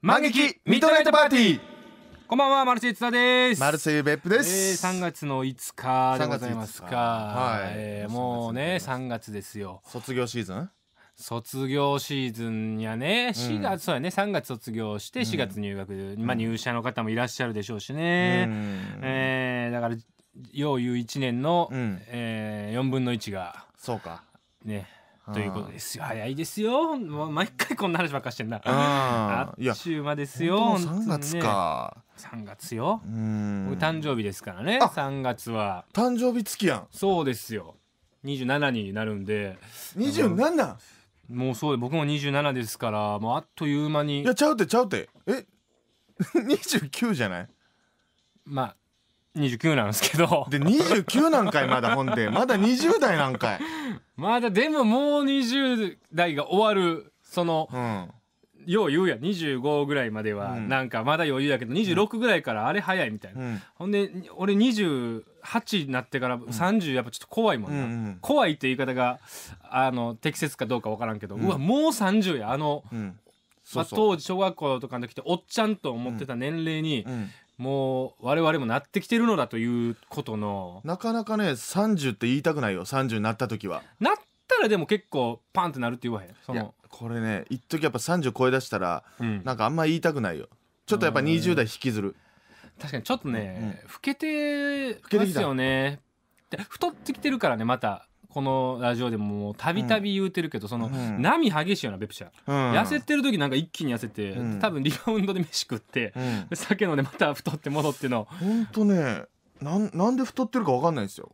万劇ミッドナイトパーティーこんばんは、マルセイツタです。マルセイユベップです、えー、月の五日でございますか。はいえーもうね、三月ですよ。卒業シーズン卒業シーズンやね、四月、そうやね、三月卒業して、四月入学、まあ入社の方もいらっしゃるでしょうしね。うんえーだから、よう言う一年の、うんえ四分の一が、そうかね、ということですよ早いですよ毎回こんな話ばっかしてんだあっちゅう間ですよ三月か、三月よ誕生日ですからね三月は誕生日付きやんそうですよ二十七になるんで二 27? もうそう僕も二十七ですからもうあっという間にいやちゃうてちゃうてえ 二十九じゃないまあ29なんですけど。で、29なんかい、まだほんで。まだ20代なんかい。まだ、でももう20代が終わる、その、うんよう言うやん25ぐらいまではなんかまだ余裕やけど、26ぐらいからあれ早いみたいな、うん、ほんで俺28になってから30やっぱちょっと怖いもんな、うんうん、怖いって言い方があの適切かどうか分からんけど、うん、わもう30やあの、まあ、当時小学校とかの時っておっちゃんと思ってた年齢に、もう我々もなってきてるのだということのなかなかね30って言いたくないよ30になった時はなったらでも結構パンってなるって言わへんそのこれね一時やっぱ30超えだしたら、うんなんかあんま言いたくないよちょっとやっぱ20代引きずる確かにちょっとね、老けてますよね太ってきてるからねまたこのラジオでもたびたび言うてるけど、その、波激しいよなベプシャ、痩せてる時なんか一気に痩せて、多分リバウンドで飯食って、酒飲んでまた太って戻ってのほんとねなんなんで太ってるか分かんないですよ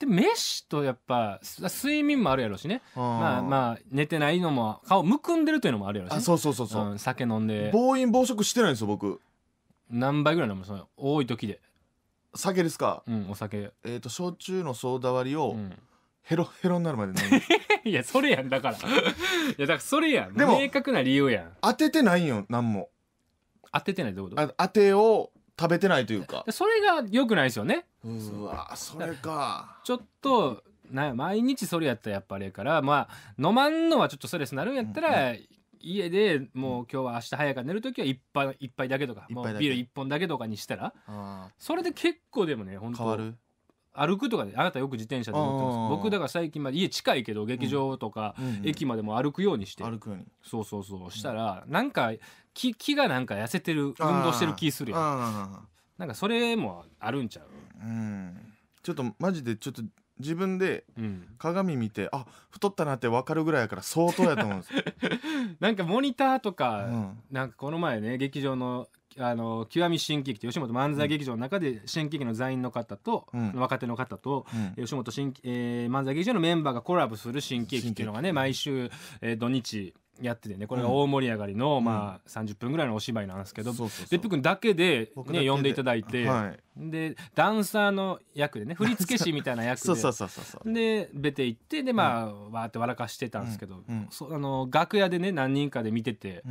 で飯とやっぱ睡眠もあるやろうしねまあまあ寝てないのも顔むくんでるというのもあるやろうし、ね、そうそうそうそう、うん、酒飲んで暴飲暴食してないんですよ僕何倍ぐらい飲むの多い時で酒ですかうんお酒えっ、ー、と焼酎のソーダ割りを、うんヘロヘロになるまで飲ん いやそれやんだから いやだからそれやんでも明確な理由やん当ててないよ何も当ててないってこと当てを食べてないというかそれが良くないですよねうわそれかちょっとな毎日それやったらやっぱあれからまあ飲まんのはちょっとストレスになるんやったら、うんうん、家でもう今日は明日早く寝る時は一杯一杯だけとかもうビール一本だけとかにしたらそれで結構でもね本当変わる歩くとかであなたよく自転車で乗ってます僕だから最近まで家近いけど劇場とか駅までも歩くようにして、歩くようにそうそうそうしたら、なんか気気がなんか痩せてる運動してる気するやんなんかそれもあるんちゃう、うん、ちょっとマジでちょっと自分で鏡見て、うん、あ太ったなって分かるぐらいやから相当やと思うんです なんかモニターとか、うん、なんかこの前ね劇場のあの極み新喜劇と吉本漫才劇場の中で新喜劇の座員の方と、うん若手の方と、うん吉本新喜、えー漫才劇場のメンバーがコラボする新喜劇っていうのがね毎週、えー土日やっててねこれが大盛り上がりの、まあ、30分ぐらいのお芝居なんですけど別府君だけで、ね、呼んでいただいて、でダンサーの役でね 振付師みたいな役でで出て行ってでまあ、わーって笑かしてたんですけど、うあの楽屋でね何人かで見てて、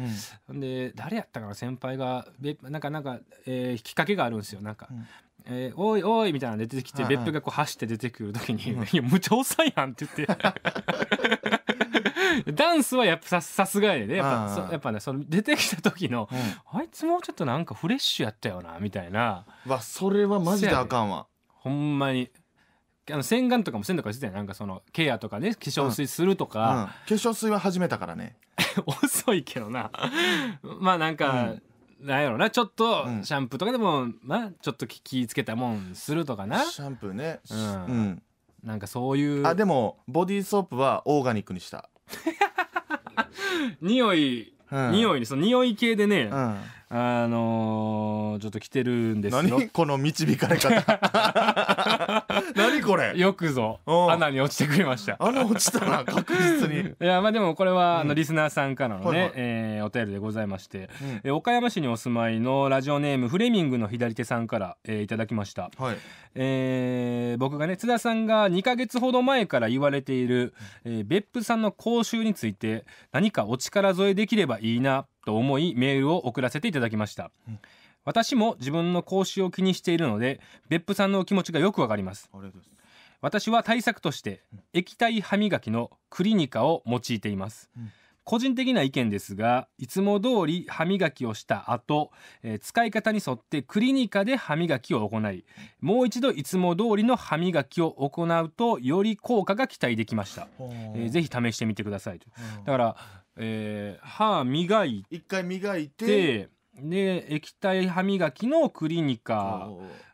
で誰やったかな先輩がなんかなんか、えー、きっかけがあるんですよなんか。えー、おいおいみたいなの出てきて、別府がこう走って出てくる時に「いやむちゃおさんやん」って言って ダンスはやっぱささすがやねやっぱやっぱねその出てきた時の、うん、あいつもうちょっとなんかフレッシュやったよなみたいなわそれはマジであかんわほんまにあの洗顔とかもせんとかしてたなんかそのケアとかね化粧水するとか、うんうん、化粧水は始めたからね 遅いけどな まあなんか、うん、なんやろなちょっとシャンプーとかでも、まあちょっと気ぃつけたもんするとかなシャンプーねうん、なんかそういうあでもボディーソープはオーガニックにした 匂い、うん、匂いにその匂い系でね、うん、あのー、ちょっと来てるんですよ何この導かれ方 何これよくぞ、穴に落ちてくれました。穴落ちたな、確実に。いや、まあでもこれは、あの、リスナーさんからのね、はえお便りでございまして、うえ岡山市にお住まいのラジオネーム、フレミングの左手さんから、えー、いただきました。はえ僕がね、津田さんが2か月ほど前から言われている、えー、別府さんの講習について、何かお力添えできればいいな、と思い、メールを送らせていただきました。うん私も自分の口臭を気にしているので別府さんのお気持ちがよくわかります私は対策として液体歯磨きのクリニカを用いています、うん、個人的な意見ですがいつも通り歯磨きをした後、えー、使い方に沿ってクリニカで歯磨きを行いもう一度いつも通りの歯磨きを行うとより効果が期待できました、えー、ぜひ試してみてくださいだから、えー、歯磨いて一回磨いてで液体歯磨きのクリニカ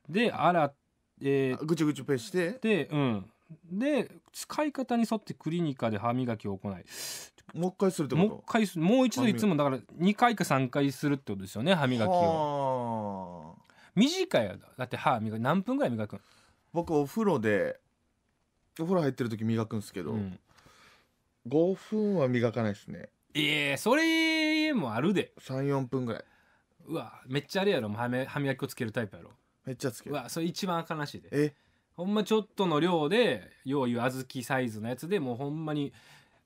で洗って、ぐちぐちペしてでうんで使い方に沿ってクリニカで歯磨きを行いもう一回するってこともう一回すもう一度いつもだから2回か3回するってことですよね歯磨きを短いやだって歯磨き何分ぐらい磨くん僕お風呂でお風呂入ってる時磨くんですけど、うん、5分は磨かないですねええー、それもあるで34分ぐらいうわめっちゃあれやろもう歯磨歯磨き粉つけるタイプやろめっちゃつけるうわそれ一番悲しいでえほんまちょっとの量でよう小豆サイズのやつでもうほんまに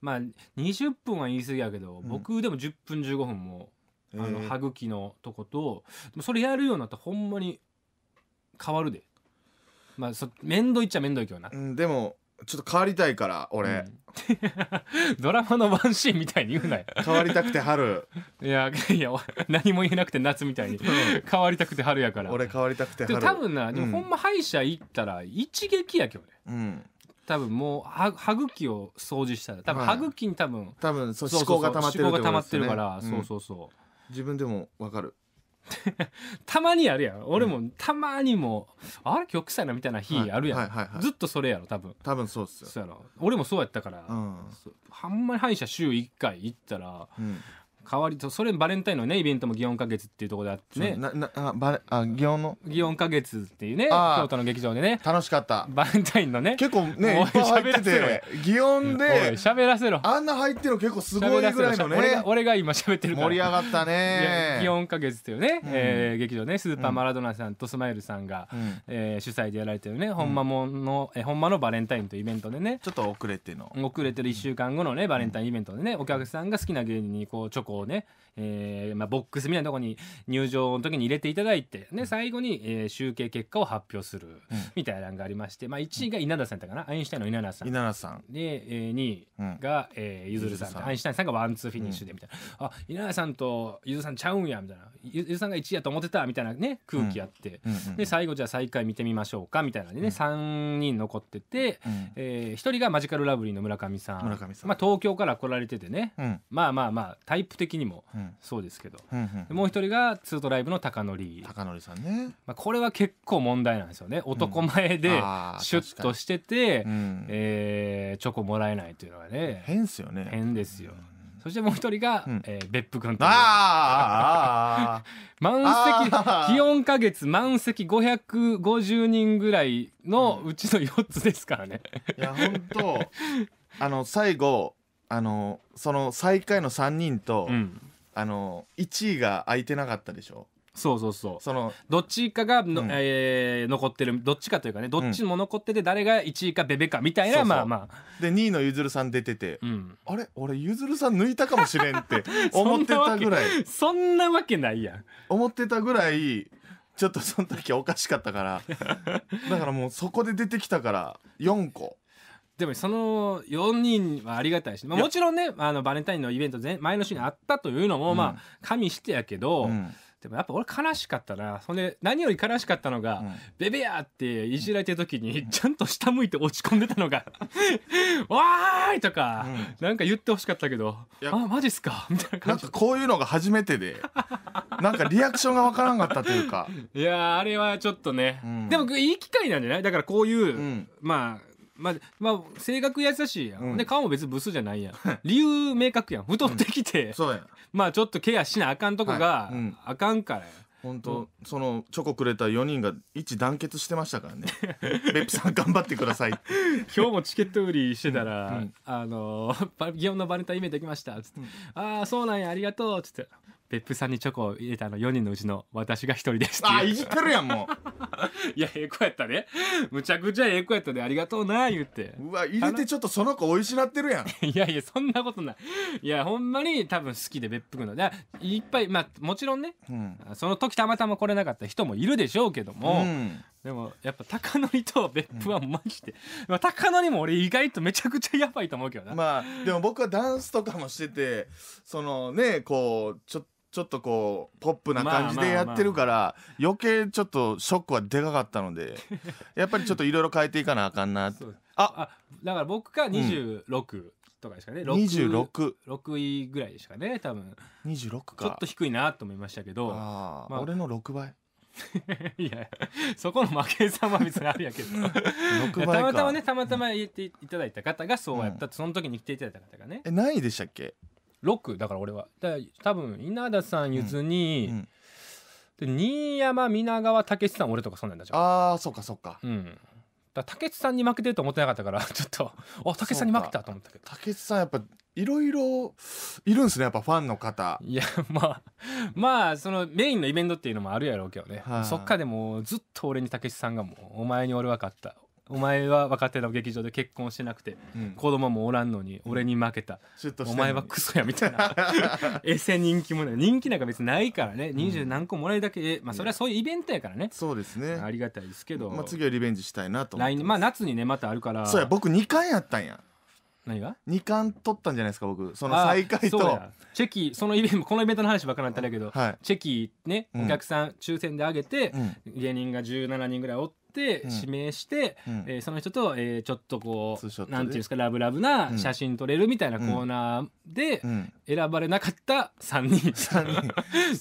まあ20分は言い過ぎやけど、ん僕でも10分15分もあの歯茎のとことでもそれやるようになったらほんまに変わるでまあそ面倒いっちゃ面倒いけどなうんでもちょっと変わりたいから俺、ドラマのワンシーンみたいに言うなよ変わりたくて春 いやいや何も言えなくて夏みたいに変わりたくて春やから俺変わりたくて春多分な、でもほんま歯医者行ったら一撃やけどね、うん、多分もう歯歯茎を掃除したら多分歯茎に多分、多分そう思考が溜まってるから、そうそうそう自分でも分かる たまにあるやん俺もたまにも、あれ今日臭いなみたいな日あるやん、ずっとそれやろ多分多分そうっすよそうやろ俺もそうやったから、うんあんまり歯医者週1回行ったら、うん代わりとそれバレンタインのねイベントも祇園花月っていうところであってねななあバレあ祇園の祇園花月っていうね京都の劇場でね楽しかったバレンタインのね結構ねおいいっって喋らてで喋らせろあんな入ってるの結構すごいぐらいのね俺が俺が今喋ってるから盛り上がったね祇園花月っていうね、えー劇場ねスーパーマラドーナさんとスマイルさんが、うんえー主催でやられてるね、ほんまものえほんまのバレンタインというイベントでねちょっと遅れての遅れてる1週間後のねバレンタインイベントでねお客さんが好きな芸人にこうチョコこうね、えーまあ、ボックスみたいなとこに入場の時に入れていただいて、ね、最後に、えー、集計結果を発表するみたいなのがありまして、まあ、1位が稲田さんだったかなアインシュタインの稲田さん稲田さんで、えー、2位が、うんえー、ゆずるさんアインシュタインさんがワンツーフィニッシュでみたいな、うん、あ稲田さんとゆずさんちゃうんやみたいなゆずさんが1位やと思ってたみたいなね空気あって、で最後じゃあ最下位見てみましょうかみたいなんでね、うん、3人残ってて、うん、えー、1人がマジカルラブリーの村上さん村上さん、まあ、東京から来られててね、うん、まあまあまあタイプ的的にもそうですけど、もう一人がツートライブの高則高則さんね、まあ、これは結構問題なんですよね男前でシュッとしてて、うん、えー、チョコもらえないというのはね変ですよね変ですよ、そしてもう一人が、うん、えー、別府君という。満席、気温か月満席550人ぐらいのうちの4つですからねいや、本当あの、最後、あのその最下位の3人と、うんあの1位が空いてなかったでしょそうそうそうそのどっちかがの、うんえー残ってるどっちかというかねどっちも残ってて誰が1位かベベかみたいな、うまあまあで2位のゆずるさん出てて、うんあれ俺ゆずるさん抜いたかもしれんって 思ってたぐらいそんなわけないやん思ってたぐらいちょっとその時おかしかったから だからもうそこで出てきたから4個でもその4人はありがたいし、まあ、もちろんねあのバレンタインのイベント前前の週にあったというのも、まあ加味してやけど、でもやっぱ俺悲しかったな。それ何より悲しかったのが、うん、ベベやっていじられてる時に、ちゃんと下向いて落ち込んでたのが わーいとか、何なんか言ってほしかったけど、あ、マジっすかみたいな感じ。なんかこういうのが初めてで、なんかリアクションがわからんかったというか。いやあれはちょっとね、うん、でもいい機会なんじゃないだからこういう、まあ、まあ、まあ、性格さしいやん。うんで、顔も別にブスじゃないやん。理由明確やん。太ってきて、そうやまあちょっとケアしなあかんとこが、はいうんあかんからや。本当、そのチョコくれた4人が一致団結してましたからね別プ さん頑張ってください今日もチケット売りしてたら、うんあの、祇園のバレンタインイベント行きました、つって、ああ、そうなんや、ありがとう、つって、別府さんにチョコを入れたの4人のうちの私が1人ですあいじってるやんもう いやええ子やったねむちゃくちゃええ子やったでありがとうな言ってうわ入れてちょっとその子おいしなってるやん いやいやそんなことないいやほんまに多分好きで別府君のいっぱいまあもちろんね、うん、その時たまたま来れなかった人もいるでしょうけども、うん、でもやっぱ高典と別府はマジで、うんまあ、高典も俺意外とめちゃくちゃやばいと思うけどなまあでも僕はダンスとかもしててそのねこうちょっとちょっとこうポップな感じでやってるから、余計ちょっとショックはでかかったので やっぱりちょっといろいろ変えていかなあかんなっあだから僕が26とかですかね、26, 6位ぐらいですかね多分26かちょっと低いなと思いましたけどあ、あ、俺の6倍 いやそこの負けみたいなあるやけどたまたまねたまたま言っていただいた方がそうやった、その時に来ていただいた方がねえ何位でしたっけ六だから俺はだ多分稲田さんゆずに、うんで新山皆川武さん俺とかそんなんだじゃんああそっかそっかうんだ武さんに負けてると思ってなかったから ちょっとあ武さんに負けたと思ったけど武さんやっぱいろいろいるんすねやっぱファンの方いやまあ まあそのメインのイベントっていうのもあるやろうけどね、はあ、そっかでもずっと俺に武さんがもう「お前に俺は勝ったお前は若手の劇場で結婚してなくて、うん、子供もおらんのに俺に負けた、うん、お前はクソやみたいな エセ人気もない人気なんか別にないからね二十何個もらえるだけ、まあ、それはそういうイベントやからねそうですねありがたいですけど、まあ、次はリベンジしたいなと来年まあ夏にねまたあるからそうや僕2回やったんや何が ?2 冠取ったんじゃないですか僕その最下位とチェキそのイベントこのイベントの話ばっかなったんだけど、はい、チェキねお客さん抽選で上げて、うん、芸人が17人ぐらいおっって指名して、うんえー、その人と、えー、ちょっとこうなんていうんですかラブラブな写真撮れるみたいなコーナーで選ばれなかった3人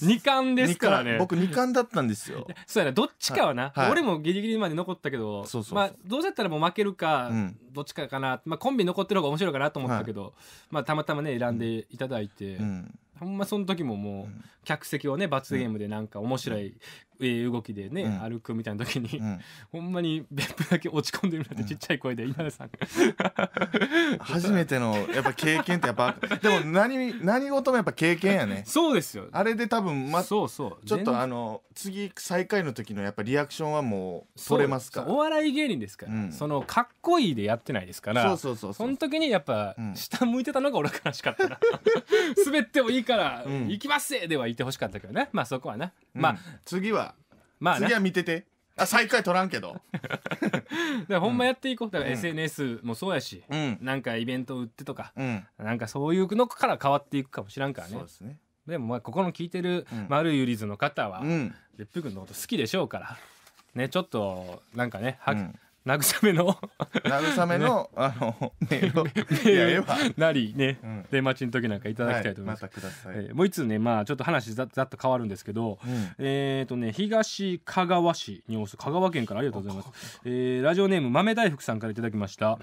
2 冠ですからね僕2冠だったんですよそうやなどっちかはな、はい、俺もギリギリまで残ったけどまあどうせやったらもう負けるか、うん、どっちかかな、まあ、コンビ残ってる方が面白いかなと思ったけど、はい、まあたまたまね選んでいただいて、うんほんまその時ももう客席をね罰ゲームでなんか面白い動きでね、うん歩くみたいな時に、うんほんまに別府だけ落ち込んでるなんてちっちゃい声で稲田さんが、初めてのやっぱ経験ってやっぱ でも何何事もやっぱ経験やねそうですよ、あれで多分まちそうそうょっとあの次最下位の時のやっぱリアクションはもう取れますかお笑い芸人ですから、うんそのかっこいいでやってないですからそうそうそうその時にやっぱうん下向いてたのが俺は悲しかったな 滑ってもいいから「うん行きますぜ!」では言ってほしかったけどねまあそこはね、まあ次はまあな次は見ててあ最下位取らんけど だかほんまやっていこうだから SNS もそうやし、うんなんかイベント売ってとか、うんなんかそういうのから変わっていくかもしらんからねそうですねでもまあここの聞いてる丸いゆりずの方は、うん別府君のこと好きでしょうからねちょっとなんかねは、うん慰めの慰めの、ね、あのメールをメールなりね、うん、出待ちの時なんかいただきたいと思います、はいま、えー、もう一つねまあちょっと話ざざっと変わるんですけど、うん、えっ、ー、とね東香川市におす香川県からありがとうございます、えー、ラジオネーム豆大福さんからいただきました、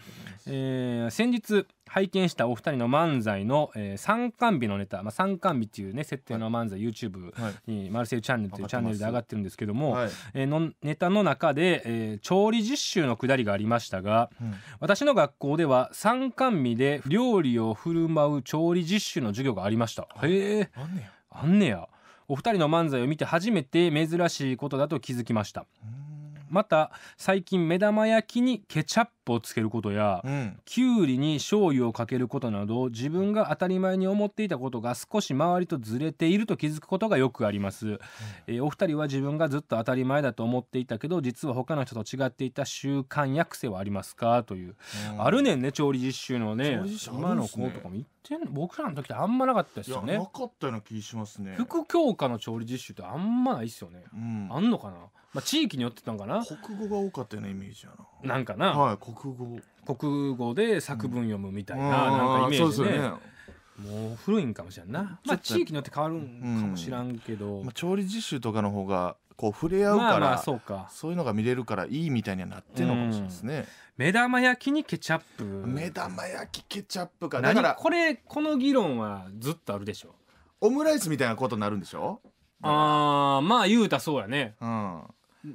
えー、先日拝見したお二人の漫才の、えー、三冠日のネタ、まあ、三冠日っていうね設定の漫才、はい、YouTube に、はい、マルセイチャンネルというチャンネルで上がってるんですけども、はい、えー、のネタの中で、えー、調理実習のくだりがありましたが、うん、私の学校では三冠日で料理を振る舞う調理実習の授業がありました。へえ。あんねや。お二人の漫才を見て初めて珍しいことだと気づきました。うんまた最近目玉焼きにケチャップをつけることや、うん、きゅうりに醤油をかけることなど自分が当たり前に思っていたことが少し周りとずれていると気づくことがよくあります、うん、えー、お二人は自分がずっと当たり前だと思っていたけど実は他の人と違っていた習慣や癖はありますかという、うん、あるねんね調理実習のね、ね、今の子とかも言ってん僕らの時ってあんまなかったですよねなかったような気しますね副教科の調理実習ってあんまないですよね、あんのかなまあ、地域によってたんかな国語が多かったようなイメージやななんかな、はい、国語国語で作文読むみたいな,、なんかイメージで、ね,、ねもう古いんかもしれんな、まあ、地域によって変わるんかもしらんけど、うん、まあ、調理実習とかの方がこう触れ合うから、まあ、そうかそういうのが見れるからいいみたいにはなってるのかもしれないですね、うん、目玉焼きにケチャップ目玉焼きケチャップかだからこれこの議論はずっとあるでしょオムライスみたいなことになるんでしょああまあ言うたそうやねうん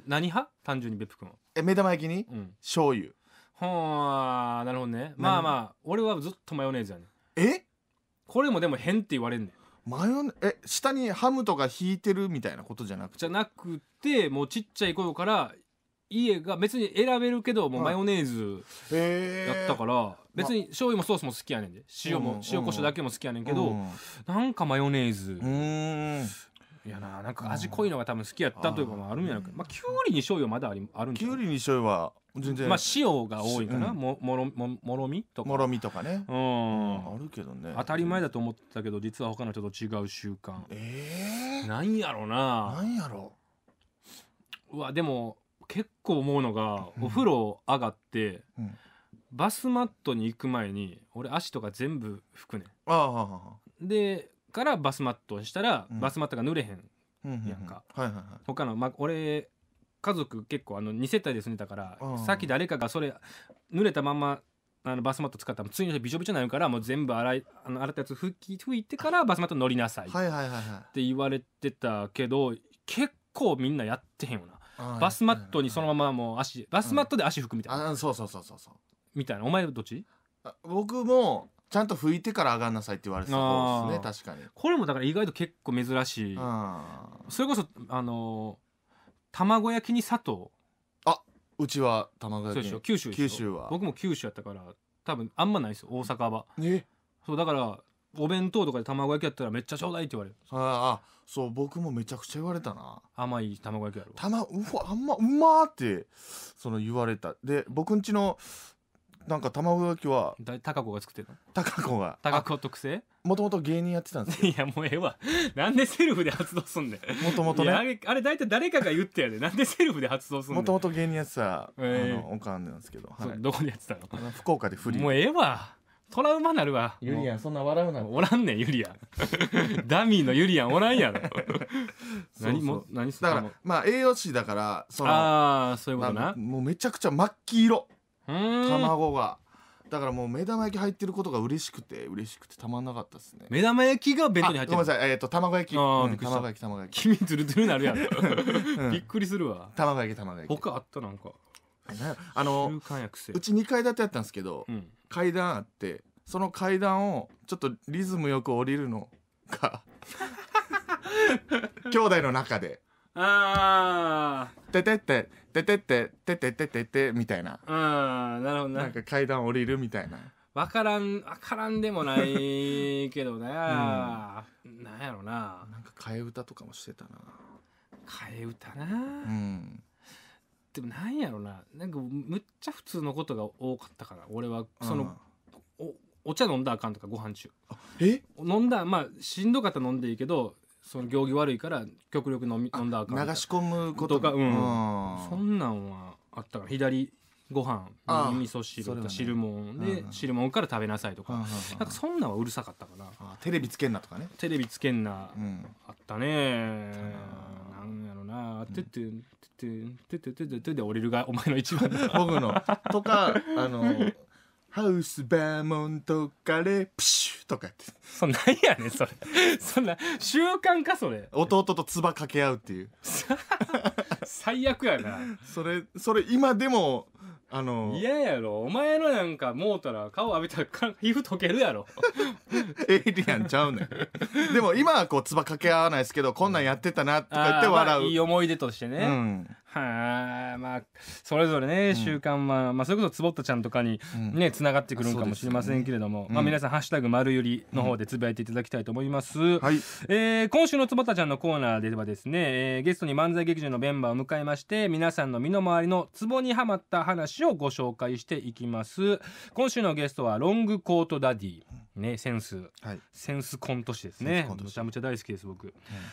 何派単純に別府君え目玉焼きにうん醤油はあなるほどねまあまあ俺はずっとマヨネーズやねんえこれもでも変って言われんねんマヨネえ下にハムとか引いてるみたいなことじゃなくてじゃなくてもうちっちゃい頃から家が別に選べるけどもうマヨネーズやったから、別に醤油もソースも好きやねんで塩も、塩コショウだけも好きやねんけど、なんかマヨネーズうんいやななんか味濃いのが多分好きやったというかもあるんやろけどまあきゅうりに醤油まだありあるんきゅうりに醤油は全然まあ塩が多いかな、うんももろももろみとかもろみとかねうん、あるけどね当たり前だと思ってたけど実は他の人と違う習慣ええー、なんやろうななんやろううわでも結構思うのが、お風呂上がって、うんうん、バスマットに行く前に俺足とか全部拭くねんああでからバスマットしたら、バスマットが濡れへんやんか、他の、まあ、俺家族結構あの2世帯で住んでたから、さっき誰かがそれ濡れたままあのバスマット使ったら次の日びしょびしょになるからもう全部洗いあの洗ったやつ拭き拭いてからバスマット乗りなさいって言われてたけど結構みんなやってへんよなバスマットにそのままもう足バスマットで足拭くみたいな、うん、そうそうそうそうそうみたいなお前どっち僕もちゃんと拭いてから上がんなさいって言われてたうですね確かにこれもだから意外と結構珍しいそれこそあの卵焼きに砂糖あうちは卵焼きに九州九州は僕も九州やったから多分あんまないですよ大阪はえそうだからお弁当とかで卵焼きやったらめっちゃちょうだいって言われるああそう僕もめちゃくちゃ言われたな甘い卵焼きやろたまうわあんまうまってその言われたで僕んちのなんか卵焼きはだ高子が作ってるの高子が高子特製もともと芸人やってたんですよいやもうええわ なんでセルフで発動すんねんもともとねあれあれ大体誰かが言ってやでなんでセルフで発動すんねんもともと芸人やってた、えー、あのおかんなんですけど、はい、どこでやってたのあの福岡でフリーもうええわトラウマなるわユリアンそんな笑うなおらんねんユリアン ダミーのユリアンおらんやろ 何も何すだからまあ栄養士だからそのああそういうことな、まもうめちゃくちゃ真っ黄色卵がだからもう目玉焼き入ってることが嬉しくて嬉しくてたまんなかったですね目玉焼きが弁当に入ってるごめんなさいえっ、ー、と卵焼き、うん、卵焼き卵焼き君ツルツルなるやん、うん、びっくりするわ卵焼き卵焼き他あったなんかあのうち2階建てやったんですけど、うん、階段あってその階段をちょっとリズムよく降りるのが 兄弟の中でああ。ててて、ててててててて、みたいな。ああ、なるほどななんか階段降りるみたいな。分からん分からんでもないけどな、なんやろななんか替え歌とかもしてたな。替え歌な、うん。でもなんやろななんかむっちゃ普通のことが多かったから俺はその、おお茶飲んだあかんとかご飯中え飲んだまあしんどかったら飲んでいいけどその行儀悪いから極力飲み飲んだあかん流し込むこととか、うん、そんなんはあったから左ご飯味噌そ汁れはとね汁もで、んんから食べなさいとか、なんかそんなんはうるさかったかなテレビつけんなとかね、テレビつけんな、あったねなんやろな「ててんててんててててててててててててで俺るがお前の一番僕のとかあのハウスバーモントカレープシュッとかやってそんなんやねんそれそんな習慣かそれ弟と唾掛け合うっていう最悪やなそれそれ今でもあの嫌やろお前のなんかもうたら顔浴びたら皮膚溶けるやろエイリアンちゃうねんでも今はこう唾掛け合わないですけどこんなんやってたなとか言って笑う、まあ、いい思い出としてね、うん、まあそれぞれね「慣は、ままあ、それこそ坪田ちゃんとかにねつながってくるんかもしれませんけれども、まあ、皆さん「ハッシュタグまるゆり」の方でつぶやいていただきたいと思います、はい、えー、今週の坪田ちゃんのコーナーではですね、えー、ゲストに漫才劇場のメンバーを迎えまして皆さんの身の回りのツボにはまった話をご紹介していきます今週のゲストはロングコートダディね、センス、はい、センスコント師ですねむちゃむちゃ大好きです僕、うん、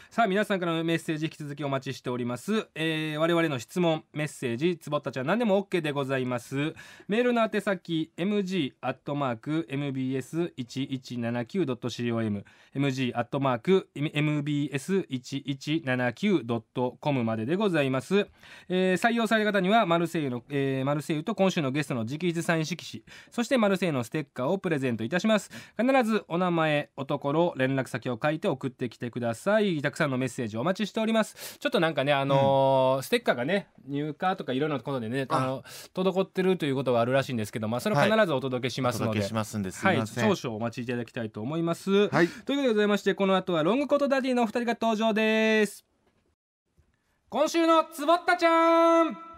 さあ皆さんからのメッセージ引き続きお待ちしております、えー、我々の質問メッセージつぼたちん何でも OK でございますメールの宛先 mg アットマーク mbs 一一七九ドット com mg アットマーク mbs 一一七九ドットコムまででございます、えー、採用される方にはマルセイユの、えー、マルセイユと今週のゲストの直筆サイン色紙そしてマルセイユのステッカーをプレゼントいたします必ずお名前おところ連絡先を書いて送ってきてくださいたくさんのメッセージお待ちしておりますちょっとなんかねあのーうん、ステッカーがね入荷とかいろんなことでねあの滞ってるということはあるらしいんですけどまあそれ必ずお届けしますので、はい、はい、少々お待ちいただきたいと思います、はい、ということでございましてこの後はロングコートダディのお二人が登場です今週のつぼったちゃん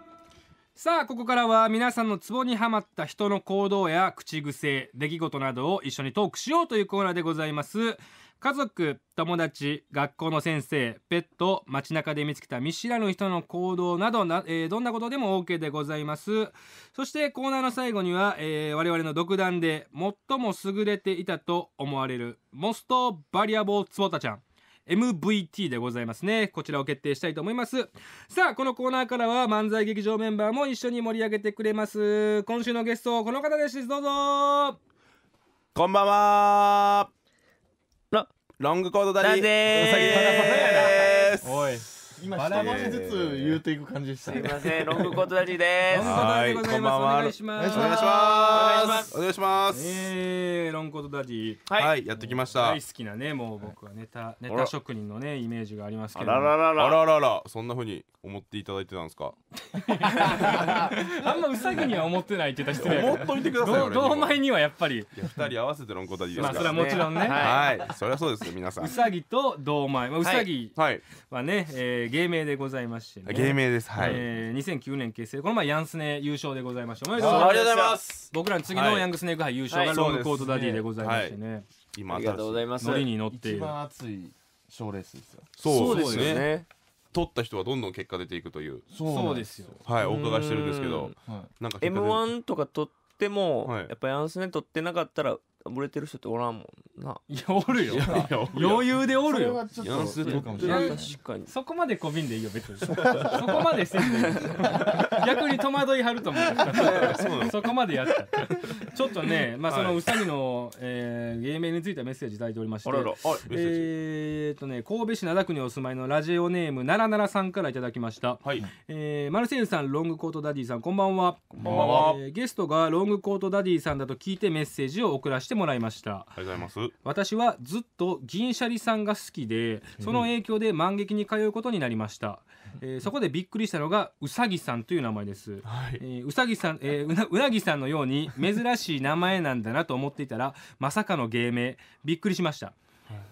さあここからは皆さんのツボにはまった人の行動や口癖出来事などを一緒にトークしようというコーナーでございます家族友達学校の先生ペット街中で見つけた見知らぬ人の行動などな、えー、どんなことでも OK でございますそしてコーナーの最後には、えー、我々の独断で最も優れていたと思われるモストバリアボーツボタちゃん MVT でございますねこちらを決定したいと思いますさあこのコーナーからは漫才劇場メンバーも一緒に盛り上げてくれます今週のゲストこの方ですどうぞこんばんはロングコートダディおいきまバラマシずつ言うていく感じでしたすいませんロングコートダディです はいこんばんはお願いしますお願いしますお願いしますえー、ロングコートダディはい、やってきました大好きなねもう僕はネタネタ職人のねイメージがありますけどあらららららそんな風に思っていただいてたんですか あんまうさぎには思ってないって言った失礼思っといてくださいど同前にはやっぱり二人合わせてロングコートダディですからまあそれはもちろんねはいそれはそうです皆さんうさぎと同前まあ、うさぎはね、えー芸名でございまして、ね、芸名ですはい、えー、2009年結成この前ヤンスネ優勝でございましたおめでとうございます僕らの次のヤングスネーク杯優勝がロングコートダディでございましてね、はいはい、今ありがとうございます乗りに乗って一番熱い賞レースですよそうですね、ね、取った人はどんどん結果出ていくというそうですよはいお伺いしてるんですけどんなんか M1 とか取っても、はい、やっぱりヤンスネ取ってなかったら売れてる人っておらんもんないやおるよ余裕でおるよそれはちょっと確かにそこまでこびんでいいよ別にそこまでせんでいい逆に戸惑いはると思うそこまでやったちょっとねまあそのうさぎの、えー、芸名についてメッセージ頂いておりましてえっとね神戸市灘区にお住まいのラジオネームならならさんからいただきました、はえマルセイユさんロングコートダディさんこんばんはこんばんは、えゲストがロングコートダディさんだと聞いてメッセージを送らしてもらいましたありがとうございます私はずっと銀シャリさんが好きでその影響で万劇に通うことになりました、うん、えー、そこでびっくりしたのがうさぎさんという名前です、えうさぎさん、えなうなぎさんのように珍しい名前なんだなと思っていたらまさかの芸名びっくりしました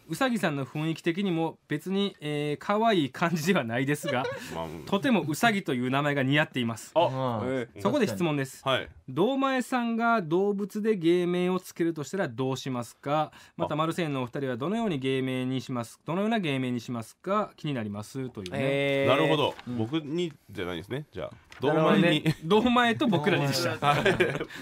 うさぎさんの雰囲気的にも別に、えー、可愛い感じではないですが、とてもうさぎという名前が似合っていますあ、えー、そこで質問です、はい、堂前さんが動物で芸名をつけるとしたらどうしますかまたマルセイのお二人はどのように芸名にしますどのような芸名にしますか気になりますというね、えー、なるほど、うん、僕にじゃないですねじゃあ堂前に、ね、堂前と僕らに でした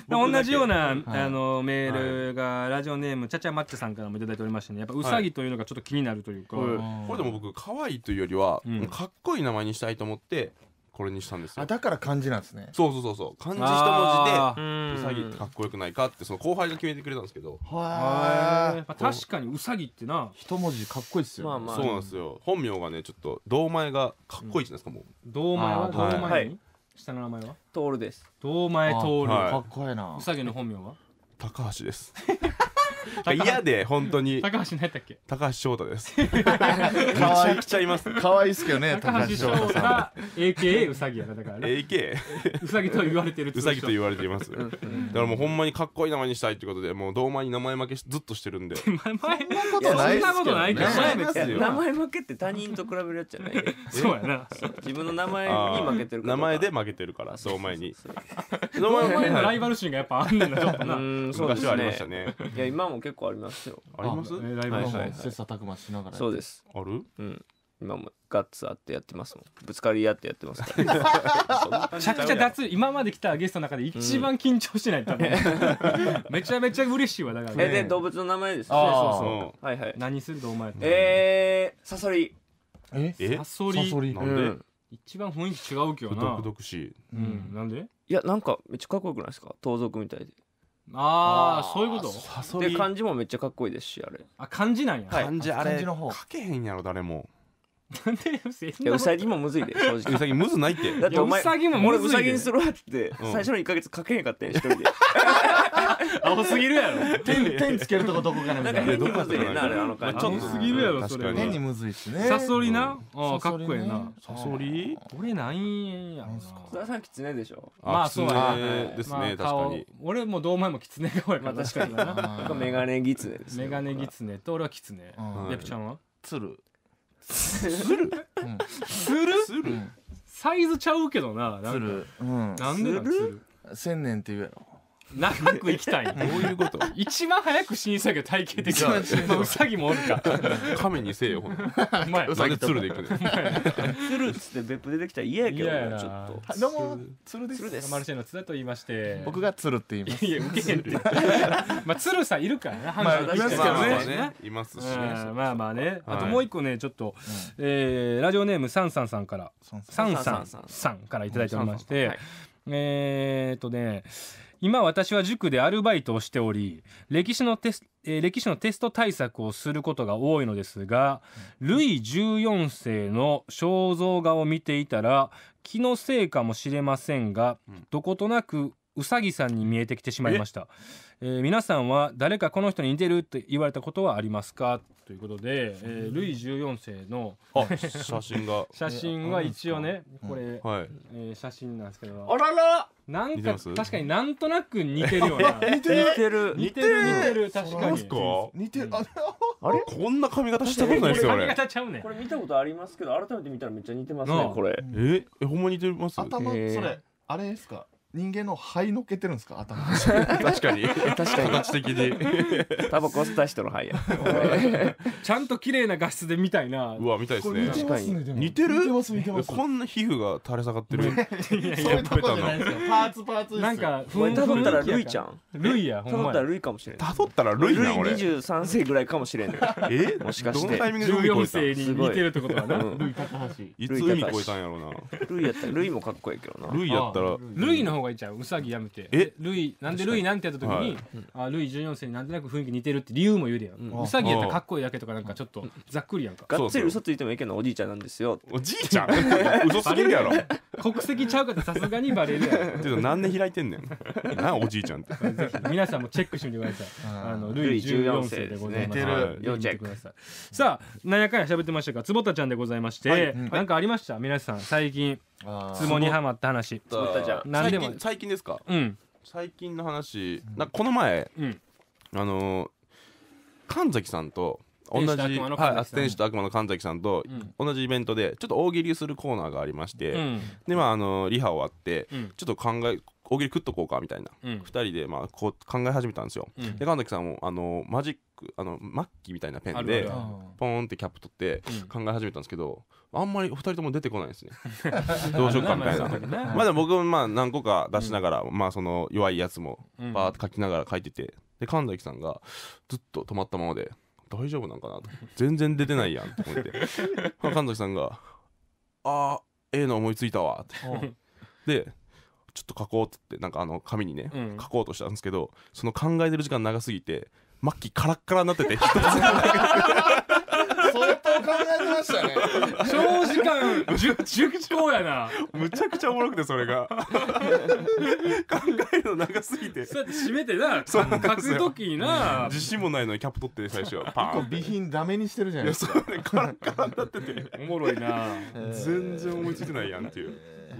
同じような、はい、あのメールがラジオネームちゃちゃまっちさんからも頂いておりましたねやっぱうさぎというのがちょっと気になるというか、これでも僕可愛いというよりは、かっこいい名前にしたいと思ってこれにしたんですよあだから漢字なんですねそうそうそうそう漢字一文字でうさぎってかっこよくないかってその後輩が決めてくれたんですけどはい、まあ、確かにうさぎってな一文字かっこいいっすよ、まあまあそうなんですよ本名がねちょっと堂前がかっこいいじゃないですか、もう堂前は堂前に、下の名前は徹です堂前徹、かっこいいなうさぎの本名は高橋です 嫌で本当に高橋何やったっけ高橋翔太です めちゃくちゃいます可愛いですけどね高橋翔太さん AKA うさぎやなだから、ね、AK うさぎと言われてるうさぎと言われていますだからもうほんまにかっこいい名前にしたいってことでもう堂前に名前負けずっとしてるんで名前そんなことないけど名前負けって他人と比べるやつじゃないそうやな自分の名前に負けてる名前で負けてるから堂前に堂前のライバル心がやっぱあんねんなちょっとな昔はありましたねいや今もも結構ありますよありますえライブのは方切磋琢磨しながらそうですあるうん今もガッツあってやってますもんぶつかり合ってやってますから めちゃくちゃ脱今まで来たゲストの中で一番緊張しない多分、めちゃめちゃ嬉しいわだから、えで動物の名前ですねあそうそうはいはい何するとお前っえー、サソリええサソリサソリなんでうん一番雰囲気違うけどな毒々しいうんなんでいやなんかめっちゃかっこよくないですか盗賊みたいでああそういうことで漢字もめっちゃかっこいいですしあれあ漢字なんや、はい、漢字あれ書けへんやろ誰もなんでうさぎもむずいで正直うさぎむずないってだってお前うさぎも俺うさぎにするわって、最初の1か月かけへんかったよ一人で青すぎるやろ天 つけるとこどこかなみたいな変にむずいなあれあの感じ青すぎるやろそれ変にむずいしねさそりな、あかっこええなさそり俺ないやんすか津田さんキツネでしょまあそうやねですね確かに俺もどう前もきつねが多いから確かに メガネギツネですメガネギツネと俺はキツネレプちゃんは鶴する、うん、するする、うん、サイズちゃうけどななんか、うん、なんでなんする千年って言うやろ長く生きたいどういうこと一番早く死に体型的に、まあ、もおるか亀にせよほんま鶴でいく鶴っつって別府出てきたら嫌やけどちょっとどうも鶴です鶴ですマルシェの津田と言いまして僕が鶴って言いますいやへんってまあ鶴さんいるからまあいますかねいますしまあまあねあともう一個ねちょっとえラジオネームさんさんさんからさんさんさんから頂いておりましてえっとね今私は塾でアルバイトをしており歴史のテス、えー、歴史のテスト対策をすることが多いのですが、ルイ14世の肖像画を見ていたら気のせいかもしれませんが、どことなくうさぎさんに見えてきてしまいました。えー、皆さんは誰かこの人に似てるって言われたことはありますかということで、えー、ルイ14世の写真が 写真は一応ねこれ、うんはい、えー、写真なんですけどあららなんか確かになんとなく似てるよな 似てる似てる似てる確かに似てるあれあれこんな髪型したことないですよ髪型ちゃうねこれ見たことありますけど改めて見たらめっちゃ似てますねこれええほんま似てます頭それあれですか人間の肺のけてるんですか頭 確かに確かに形的にタバコ吸った人の肺や ちゃんと綺麗な画質でみたいなうわ見たいですね似てるこんな皮膚が垂れ下がってる いないパーツパーツなんかふんたどったらルイちゃんルイやほんまたどったらルイかもしれいたどったらルイな俺23世ぐらいかもしれんえもしかしてどのタイミングで14世に似てるってことはなルイ高橋いつ海えたんやろうなルイやったらルイもかっこいいけどなルイやったらルイの方方がいいじゃんうさぎやめてえルイなんでルイなんてやった時に、はい、あルイ14世になんとなく雰囲気似てるって理由も言うでやん、うん、うさぎやったらかっこいいだけとかなんかちょっとざっくりやんかがっつり嘘ついてもいいけどおじいちゃんなんですよおじいちゃん 嘘すぎるやろ国籍ちゃうかってさすがにバレるやんちょっと何で開いてんねんなおじいちゃんって皆さんもチェックしてみてくださいあのルイ14世でございます、ね、要チェックさあ何やかんや喋ってましたか坪田ちゃんでございまして、はい、なんかありました皆さん最近ツボにはまった話つぼったじゃん何で最近最近ですかうん最近の話なこの前うんあのー神崎さんと同じ天使と悪魔の神崎さんはい使と悪魔の神崎さんとうん同じイベントでちょっと大喜利するコーナーがありまして、うんでまああのーリハ終わってうんちょっと考え大喜利食っとこうかみたいなうん2人でまあこう考え始めたんですよ、うんで神崎さんもあのーマジッくあのマッキーみたいなペンでポーンってキャップ取って考え始めたんですけど、うん、あんまり2人とも出てこないですね どうしようかみたいなまだ僕もまあ何個か出しながら、うん、まあその弱いやつもバーって書きながら書いててで神崎さんがずっと止まったままで大丈夫なんかなと全然出てないやんと思って 神崎さんが「あーええの思いついたわ」ってでちょっと書こうってってなんかあの紙にね、うん、書こうとしたんですけどその考えてる時間長すぎて末期カラッカラになってて人 相当考えてましたね長時間熟考やなむちゃくちゃおもろくてそれが考えるの長すぎてそうやって締めてな書く時にな自信もないのにキャップ取って最初はパン備品ダメにしてるじゃないですか、ね、カラッカラになってておもろいな、全然思いついてないやんっていう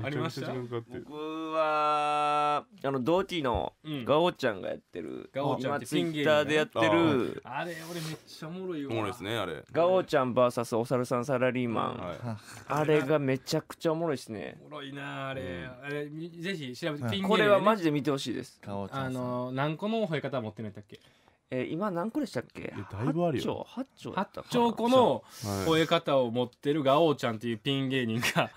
ありました僕はあのドーティのガオちゃんがやってる、うん、ガオちゃんツイッターでやってるあれ俺めっちゃおもろいよおもろいですねあれガオちゃんバーサスお猿さんサラリーマン、はい、あれがめちゃくちゃおもろいですねおもろいなあれ、うん、あれぜひ調べて、はい、これはマジで見てほしいですあの何個の吠え方持ってないんだっけえー、今何個でしたっけだいぶあるよ八丁八丁この吠え方を持ってるガオーちゃんっていうピン芸人が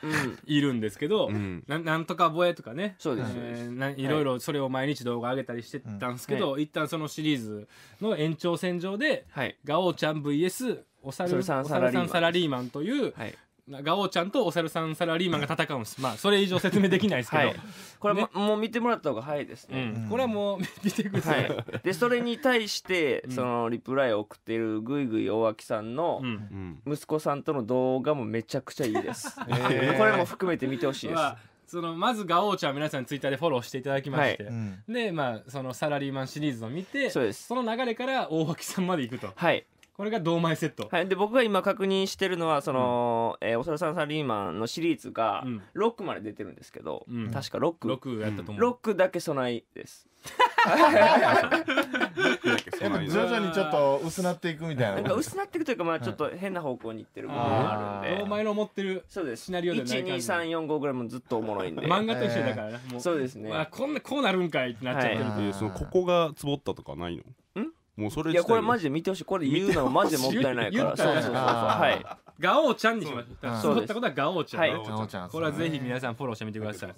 いるんですけど、うん、ななんとか吠えとかねそうです、えー、いろいろそれを毎日動画上げたりしてたんですけど、はい、一旦そのシリーズの延長線上で、はい、ガオーちゃん VS お猿さんサラリーマンという、はい、ガオちゃんとお猿さんサラリーマンが戦うんです、まあそれ以上説明できないですけど、はいこれも,、ねもう見てもらった方が早いですうね、んこれはもう見てください、いでそれに対してそのリプライを送ってるぐいぐい大脇さんの息子さんとの動画もめちゃくちゃいいです、え ーこれも含めて見てほしいです、はそのまずガオちゃん皆さんツイッターでフォローしていただきまして、うんでまあそのサラリーマンシリーズを見てそうですの流れから大脇さんまで行くとはいこれが同枚セット、はい、で僕が今確認してるのはその、うん、えー、おさらさんサリーマンのシリーズが6まで出てるんですけど、うん、確か 6, 6やったと思う、うだけ備えです徐々にちょっと薄なっていくみたいななんか薄なっていくというかまあちょっと変な方向にいってる部分があるんで同前の持ってるそうですシナリオで12345ぐらいもずっとおもろいんで漫画と一緒だから、うそうですね、まあ、こんなこうなるんかいってなっちゃってる、はい、うそのここがツボったとかないのもうそれいやこれマジで見てほしいこれ言うのマジでもったいないからそうそうそうそうはいガオちゃんにしましたそうったことはガオちゃん、ガオちゃんこれはぜひ皆さんフォローしてみてください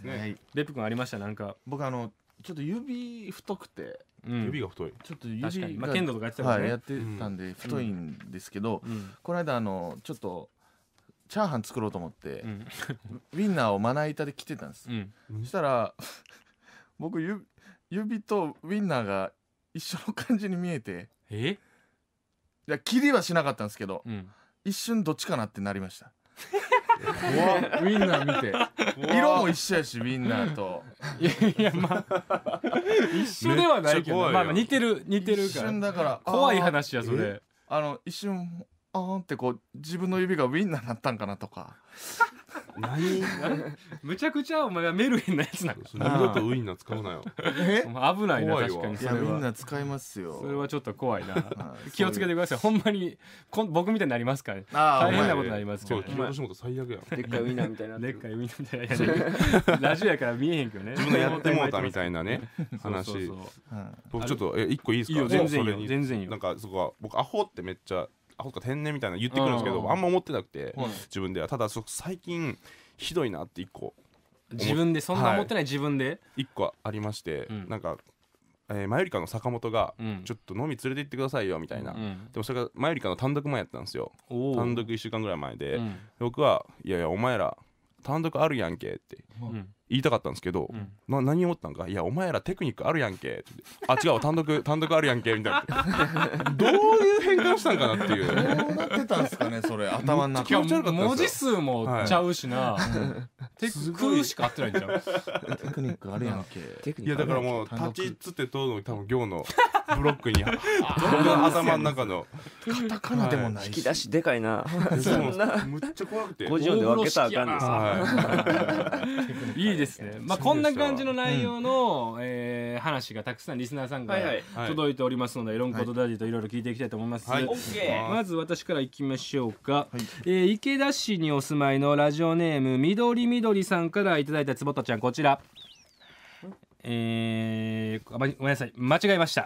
別プ君ありましたなんか僕あのちょっと指太くて指が太いちょっと指まあ剣道とかやってたんでやってたんで太いんですけどこの間あのちょっとチャーハン作ろうと思って、ウィンナーをまな板で切ってたんです、そしたら僕指とウィンナーが一緒の感じに見えてえいや切りはしなかったんですけど、うん、一瞬どっちかなってなりましたウィンナー見て色も一緒やしウィンナーといやいやまあ一緒ではないけどまあ似てる似てるから一瞬だから怖い話やそれあの一瞬あーってこう自分の指がウィンナーなったんかなとか何むちゃくちゃお前はメルヘンなやつなんかそれ二度とウインナー使うなよ危ないな確かにそれやみんはな使いますよそれはちょっと怖いな気をつけてくださいほんまに僕みたいになりますからねあー大変なことになりますかそうらね木下本最悪やでっかいウインナーみたいなでっかいウインナーみたいなラジオやから見えへんけどね自分がやってもうたみたいなね 話僕ちょっとえ一個いいですか全然いいよ全然いいよなんかそこは僕アホってめっちゃアホとか天然みたいな言ってくるんですけどあんま思ってなくて、自分ではただ最近ひどいなって一個自分でそんな思ってない自分で一、個ありまして、うなんかえー、マユリカの坂本が、ちょっと飲み連れて行ってくださいよみたいな、うん、でもそれがマユリカの単独前やったんですよ単独1週間ぐらい前で、うん、僕はいやいやお前ら単独あるやんけって言いたかったんですけど、な何思ったんか「いやお前らテクニックあるやんけ」って「あ違う単独 単独あるやんけ」みたいな どういう変換したんかなっていうどうなってたんですかねそれ頭の中気持ち悪かった文字数もちゃうしな、はい、テクしか合ってないんゃテクニックあるやんけいやだからもう立ちっつってとうの多分行のブロックに 頭の中のカタカナでもない引き出しでかいなそんなむっちゃ怖くて5畳で分けたらあかんです いいですね。まあこんな感じの内容の、うん、えー、話がたくさんリスナーさんから届いておりますので、はいはい、ロンコとダディといろいろ聞いていきたいと思います。はい、まず私からいきましょうか、はい、えー、池田市にお住まいのラジオネームみどりみどりさんからいただいたつぼちゃんこちら。えー、ごめんなさい間違えました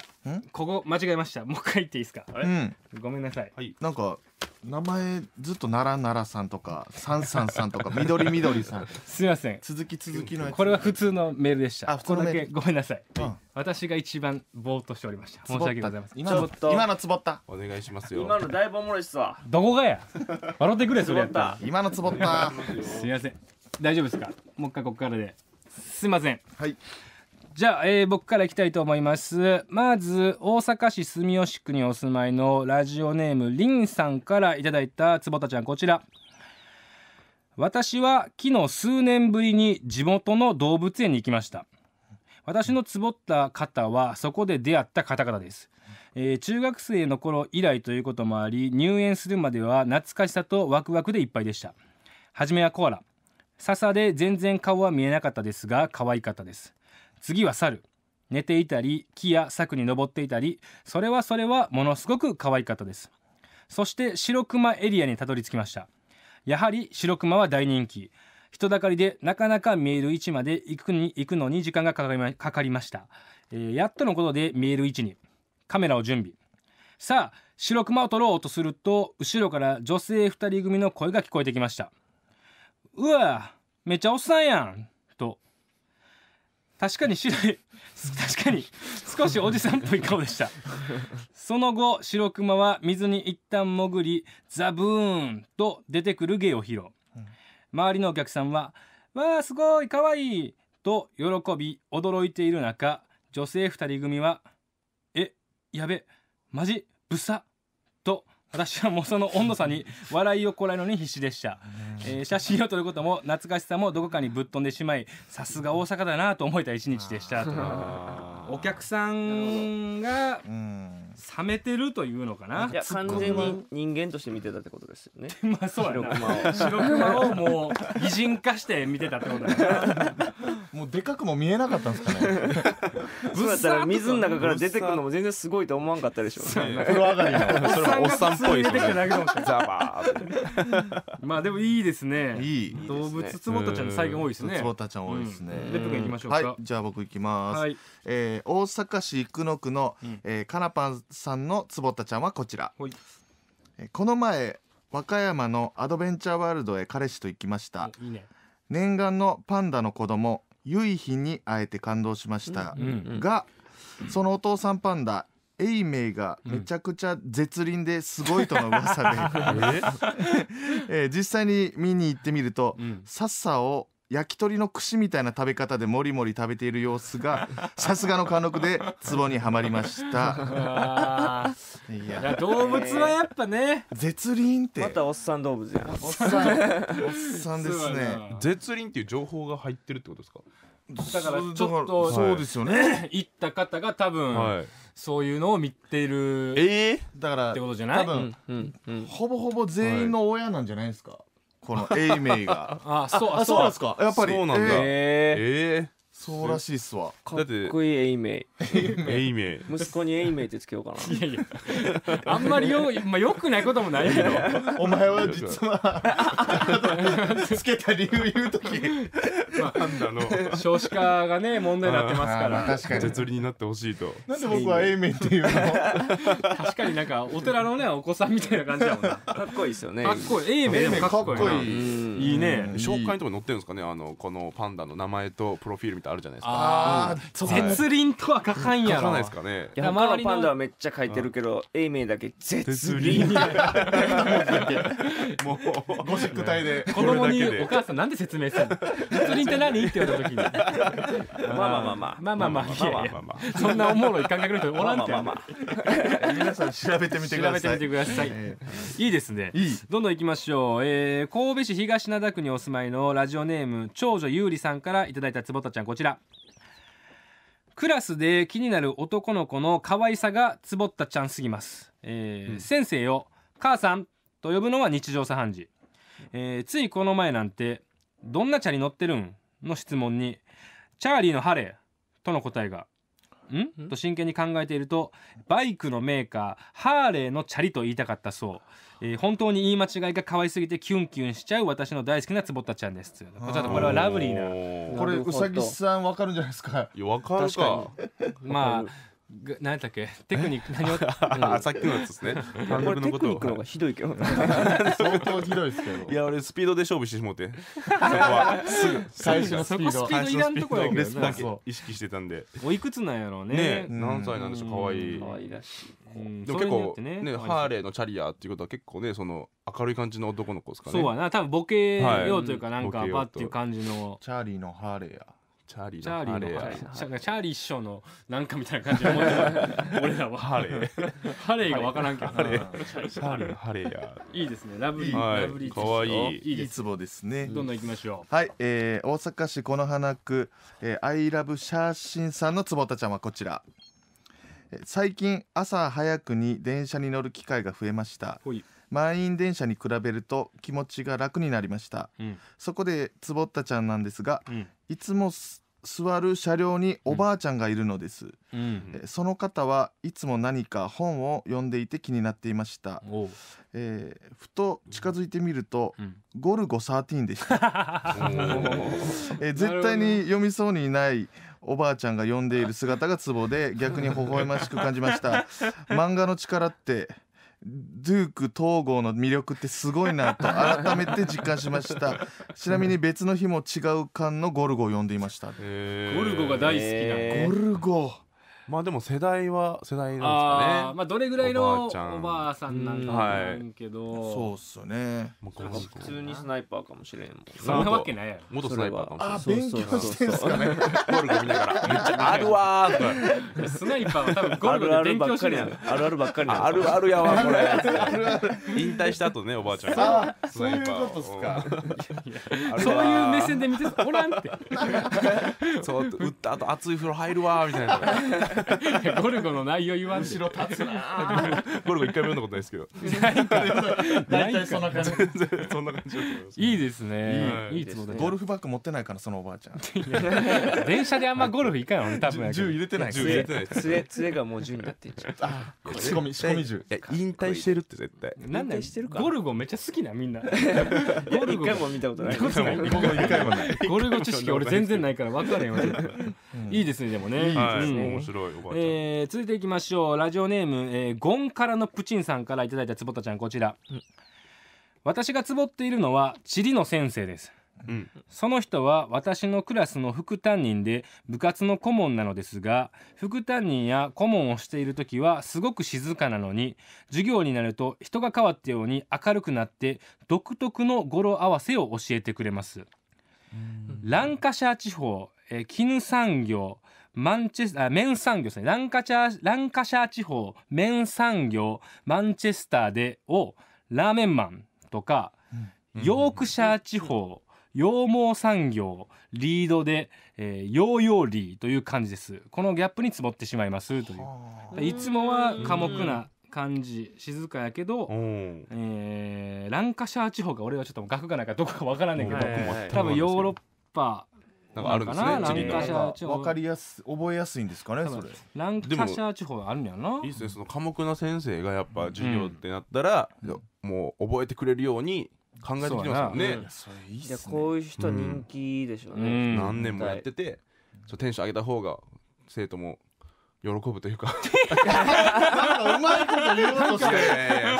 ここ間違えました もう一回言っていいですかうん、ごめんなさい、はい、なんか名前ずっと奈良奈良さんとかさんさんさんとか緑緑さん すいません続き続きのこれは普通のメールでしたあこれだけごめんなさい、私が一番ぼーっとしておりました申し訳ございません今の今のつぼったお願いしますよ今のだいぶおもろいっすわどこがや笑ってくれそれやった今のつぼったすいません大丈夫ですかもう一回ここからですいませんはいじゃあ、えー、僕からいきたいと思いますまず大阪市住吉区にお住まいのラジオネームリンさんからいただいた坪田ちゃんこちら私は昨日数年ぶりに地元の動物園に行きました私のつぼった方はそこで出会った方々です、えー、中学生の頃以来ということもあり入園するまでは懐かしさとワクワクでいっぱいでした初めはコアラ笹で全然顔は見えなかったですが可愛かったです次は猿寝ていたり木や柵に登っていたりそれはそれはものすごく可愛かったですそして白熊エリアにたどり着きましたやはり白熊は大人気人だかりでなかなか見える位置まで行くに行くのに時間がかかりました、えー、やっとのことで見える位置にカメラを準備さあ白熊を撮ろうとすると後ろから女性2人組の声が聞こえてきました「うわめっちゃおっさんやん」と確かに白い 確かに少しおじさんっぽい顔でしたその後白熊は水に一旦潜りザブーンと出てくる芸を披露、うん、周りのお客さんは「わあすごいかわいい!」と喜び驚いている中女性2人組は「えやべマジブサ!」と私はもうその温度差に 笑いをこらえるのに必死でした、えー、写真を撮ることも懐かしさもどこかにぶっ飛んでしまいさすが大阪だなと思えた一日でしたお客さんが冷めてるというのかな。いや完全に人間として見てたってことですよね。まあそうやな。白熊をもう擬人化して見てたってことだ もうでかくも見えなかったんですかね。そうだったら水の中から出てくるのも全然すごいと思わんかったでしょうね。風呂上がりのそれもおっさんっぽいですザバー。まあでもいいですね。いい。動物つぼたちゃん最近多いですね。つぼたちゃん多いですね。レップ君行きましょうか。じゃあ僕行きます。え大阪市生野区のえカナパンさんの坪田ちゃんはこちら、はい、えこの前和歌山のアドベンチャーワールドへ彼氏と行きましたいい、ね、念願のパンダの子供ゆいひに会えて感動しました、うんうんうん、がそのお父さんパンダエイメイがめちゃくちゃ絶倫ですごいとの噂で、う ん、え実際に見に行ってみると、うん、さっさを焼き鳥の串みたいな食べ方でもりもり食べている様子が さすがの貫禄で壺にはまりました いや動物はやっぱね絶倫ってまたおっさん動物やおっさんおっさんですね絶倫っていう情報が入ってるってことですかだからちょっとそうですよね 行った方が多分、はい、そういうのを見ているええだからってことじゃない多分、うんうんほぼほぼ全員の親なんじゃないですか、はいこの永明が あそうあそうなんですかやっぱりそうなんだええーそうらしいっすわかっこいいエイメイエイメイ息子にエイメイってつけようかないやいやあんまりよ,、まあ、よくないこともないけど お前は実はつけた理由言う時、まあ、なんだの少子化がね問題になってますから、確かに絶りになってほしいとなんで僕はエイメイっていうの確かになんかお寺のねお子さんみたいな感じだもんなかっこいいですよねかっこいいエイメイもかっこいいいいね紹介とか載ってるんですかねあのこのパンダの名前とプロフィールみたいなあるじゃないですかああ、うん、絶倫とは書かんやろ書かないですかね山のパンダはめっちゃ書いてるけど英明だけ絶輪 もうご宿題で子供にお母さんなんで説明するの絶倫って何って言われた時にまあまあまあまあまあまあまあまあまあそんなおもろい感覚の人おらんって皆さん調べてみてください調べてみてくださいいいですねどんどん行きましょうえー、神戸市東灘区にお住まいのラジオネーム長女ゆうりさんからいただいた坪田ちゃんこちらちらクラスで気になる男の子の可愛さがつぼったちゃんすぎます、えー、うん、先生よ母さんと呼ぶのは日常茶飯事、えー、ついこの前なんてどんな茶に乗ってるんの質問にチャーリーの晴れとの答えがんと真剣に考えているとバイクのメーカーハーレーのチャリと言いたかったそう、えー、本当に言い間違いが可愛すぎてキュンキュンしちゃう私の大好きな坪田ちゃんですょっとこれはラブリーなこれうさぎさんわかるんじゃないですかいやわかるかまあ何だっけテクニック何を、う ん、さっきのやつですねハンドルのことテクがひどいけど、相当ひどいですけどいや俺スピードで勝負してしもうて そこはすぐ最初のスピード最初スピードだけ意識してたんでおいくつなんやろうね何歳なんでしょうかわい可愛らしいでも結構ねハーレーのチャリアっていうことは結構ねその明るい感じの男の子ですかねそうはな多分ボケようというかなんかパっていう感じのチャーリーのハーレーやチャーリーのハーレーチャーリー師匠のなんかみたいな感じで 俺らはハーレーハレーがわからんけどハチャーリーのハレーやいいですねラブリーラブリーかわいいいいツボですねどんどんいきましょうはいえー大阪市この花区アイラブシャーシンさんの坪田ちゃんはこちら最近朝早くに電車に乗る機会が増えました満員電車に比べると気持ちが楽になりました、うん、そこでつぼったちゃんなんですが、うん、いつも座る車両におばあちゃんがいるのです、うん、その方はいつも何か本を読んでいて気になっていました、えー、ふと近づいてみると、うん、ゴルゴ13でした、えー、絶対に読みそうにないおばあちゃんが読んでいる姿がツボで逆に微笑ましく感じました 漫画の力ってドゥーク統合の魅力ってすごいなと 改めて実感しましたちなみに別の日も違う間のゴルゴを呼んでいましたゴルゴが大好きなゴルゴまあでも世代は世代なんですかねまあどれぐらいのおばあさんなんかはい、けど、そうっすよね普通にスナイパーかもしれんもんそんなわけないやろ元スナイパーかもしれん勉強してんすかねゴルゴ見ながらめっちゃあるわースナイパーは多分ゴルゴで勉強してるあるあるばっかりあるあるやわこれ引退した後ねおばあちゃんがそういうことっすかそういう目線で見ておらんってそう打った後熱い風呂入るわみたいな ゴルゴの内容言わんしろ立つなゴルゴ一回も読んだことないですけど大体そんな感じそんな感じいいですねいいですねゴルフバッグ持ってないからそのおばあちゃん 電車であんまゴルフ行かんよね多分銃入れてない銃入れてない杖杖がもう銃になってんじゃんあ仕込み仕込み銃引退してるって絶対なんしてるかゴルゴめっちゃ好きなみんな ゴルゴ一回も見たことないゴルゴ一回もない。ゴゴル知識俺全然ないから分かんないいいですねでもね面白いえー、続いていきましょうラジオネーム、えー、ゴンからのプチンさんからいただいた坪田ちゃんこちら、うん、私がつぼっているのは地理の先生ですうん、その人は私のクラスの副担任で部活の顧問なのですが副担任や顧問をしている時はすごく静かなのに授業になると人が変わったように明るくなって独特の語呂合わせを教えてくれます。ンカシャ地方絹産業マンチェスあメ産業ですねランカチャーランカシャー地方麺産業マンチェスターでをラーメンマンとか、うん、ヨークシャー地方、羊毛産業リードで、えー、ヨーヨーリーという感じですこのギャップに積もってしまいますといういつもは寡黙な感じ静かやけど、えー、ランカシャー地方が俺はちょっと額がないからどこかわからんねんけど多分ヨーロッパなんかあるんですね。ランカシャー地方わかりやす覚えやすいんですかねそれ。ランカシャー地方あるんやないいですねその科目の先生がやっぱ授業ってなったら、もう覚えてくれるように考えてきてますもんね、それいやすこういう人人気でしょうね、うん何年もやってて、そうテンション上げた方が生徒も喜ぶというかなんかうまいこと言おうとし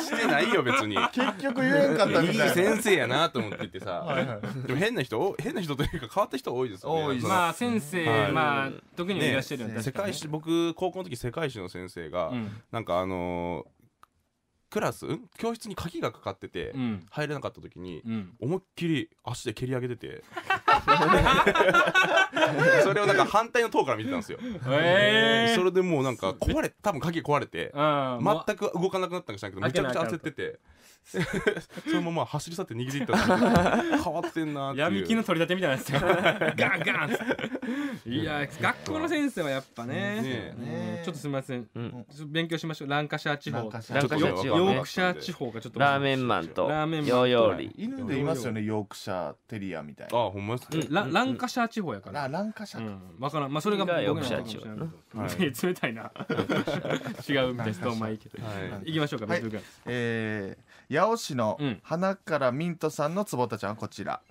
てしてないよ別に結局言えんかったみたいい先生やなと思っててさはい、でも変な人変な人というか変わった人多いですよねまあ先生、はい、まあ特にいらっしゃるんで、ね、世界史僕高校の時世界史の先生が、うん、なんかあのークラス、教室に鍵がかかってて、うん入れなかった時に、うん思いっきり足で蹴り上げてて それをなんか反対の塔から見てたんですよ、ええそれでもうなんか壊れ多分鍵壊れてうん全く動かなくなったんじゃなけどめちゃくちゃ焦ってて そのまま走り去って逃げていったんですけど変わってんなっていう闇金の取り立てみたいなんですよガンガンっつっていや学校の先生はやっぱねねちょっとすみません勉強しましょうランカシャー地方ランカシャー地方ヨークシャー地方がちょっとラーメンマンとラーメンマンヨーリ犬でいますよねヨークシャーテリアみたいなあほんまですか、うランカシャー地方やからあランカシャー、わからんまあそれがヨークシャー地方 冷たいな 違うみたいでまあいいけど、はい、いきましょうか、はい、え八尾市の花からミントさんの坪田ちゃんはこちら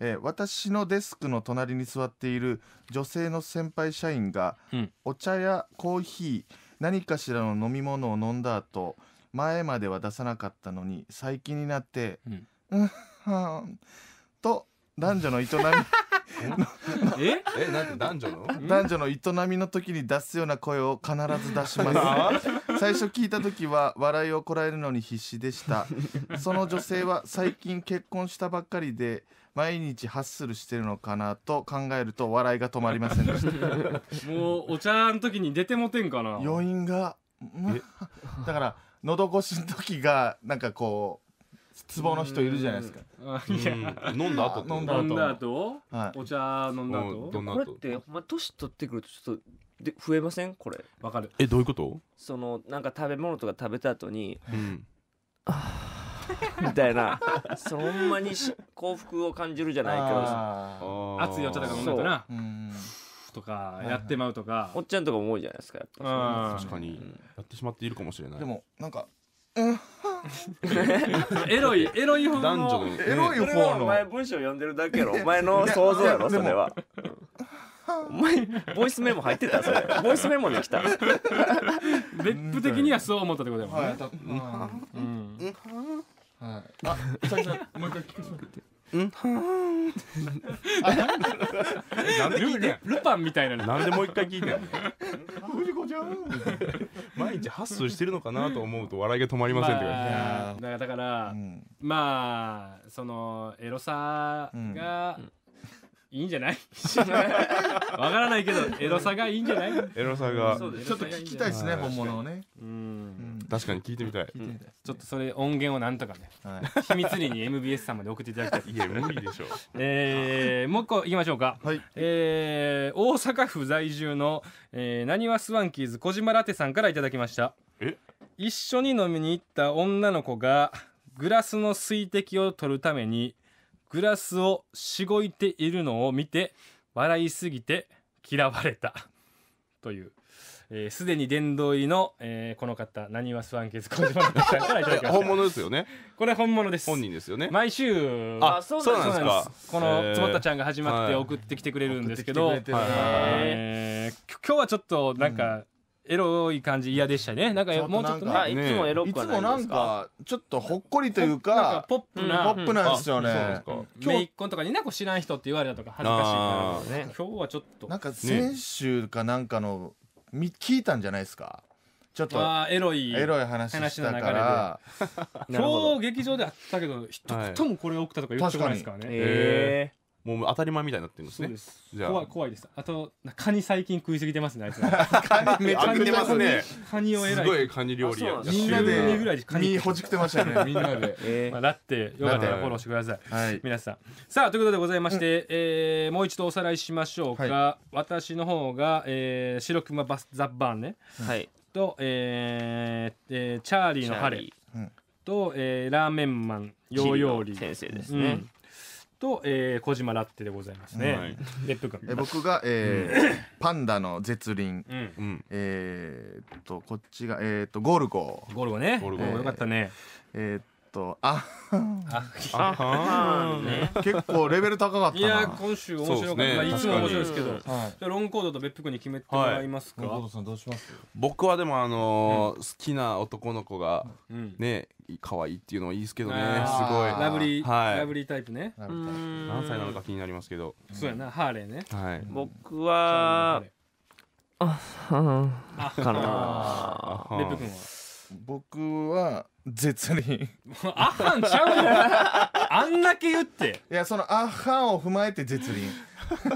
え私のデスクの隣に座っている女性の先輩社員が、お茶やコーヒー何かしらの飲み物を飲んだ後前までは出さなかったのに最近になって「うん、はん」と男女の営み ええ男女の男女の営みの時に出すような声を必ず出します 最初聞いた時は笑いをこらえるのに必死でしたその女性は最近結婚したばっかりで毎日ハッスルしてるのかなと考えると笑いが止まりませんでした もうお茶の時に出てもてんかな余韻がだから喉越しの時がなんかこうツボの人いるじゃないですか。飲んだ後飲んだ後お茶飲んだ後、これってまあ年取ってくるとちょっとで増えませんこれわかるえどういうことそのなんか食べ物とか食べた後に、みたいなそんなに幸福を感じるじゃないけど熱いお茶とか飲んだとなとかやってまうとか、おっちゃんとかも多いじゃないですかやっぱ確かに、やってしまっているかもしれないでもなんかうん、エロいエロい方の男女のエロいそれお前文章読んでるだけやろお前の想像やろそれはお前ボイスメモ入ってたそれボイスメモに来た別府的にはそう思ったってことだもんね、うんはいあ、さきさもう一回聞かせてうんはんなんで聞いてんルパンみたいなのなんでもう一回聞いてフジコちゃん毎日発送してるのかなと思うと笑いが止まりませんってまあ、だからだから、うん、まあそのエロさが、うん、いいんじゃないわからないけどエロさがいいんじゃないエロさがちょっと聞きたいですね本物をねうん確かに聞いてみたいいみたいちょっとそれ音源をなんとかね、はい、秘密裏に MBS さんまで送っていただきたいいや無理でしょう、えー、もう一個いきましょうか、はい、えー、大阪府在住のなにわスワンキーズ小島ラテさんからいただきましたえ一緒に飲みに行った女の子がグラスの水滴を取るためにグラスをしごいているのを見て笑いすぎて嫌われたというえー、すでに殿堂入りの、えー、この方、なにわスワンケース小島さんからいただきました。本物ですよね。これ本物です。本人ですよね。毎週、あ、そうなんですか。すこのつもったちゃんが始まって送ってきてくれるんですけど、はえ今日はちょっとなんか、うんエロい感じ嫌でしたね。なんかもうちょっとね、いつもエロいつもなんかちょっとほっこりというか、かポップな、ポップなんですよね。今日一婚とかになこ知らん人って言われたとか恥ずかしいから、今日はちょっとなんか先週かなんかのみ聞いたんじゃないですかちょっとエロいエロい話したから 今日劇場であったけど一言もこれ送ったとか言ってこないですからね、はい、えもう当たり前みたいになってるんですね。じゃあ怖い怖いです。あとカニ最近食いすぎてますねあいつカニ めちゃくちゃね。カニをえらい。すごいカニ料理や。みんなでぐらいカニほじくってましたねみんなで。えー、まあラッテよかったらフォローしてください。はい、皆さん。さあということでございまして、うえもう一度おさらいしましょうか。私の方が、えー、白熊バスザバーンね。はい。と、ええー、チャーリーの晴れ。と、えー、ラーメンマンヨーヨーリ先生ですね。と、えー、小島ラッテでございますね。はい、君。え僕が、えー、パンダの絶輪。うん、えー、っとこっちがえー、っとゴルゴ。ゴルゴね。ゴルゴ、えー、よかったね。えー、っとああね結構レベル高かったいや今週面白かった、ねまあ、いつも面白いですけど、はい、じゃロングコードと別府君に決めてもらいますか、はい、どうします僕はでもあのーうん、好きな男の子がね、うん、可愛いっていうのはいいですけどねすごいラブリー、はい、ラブリータイプね何歳なのか気になりますけど、うん、そうやなハーレーね、はい、僕はあ、うん、かな別府君は僕は絶倫アハンちゃうのあんだけ言っていやそのアハンを踏まえて絶倫 確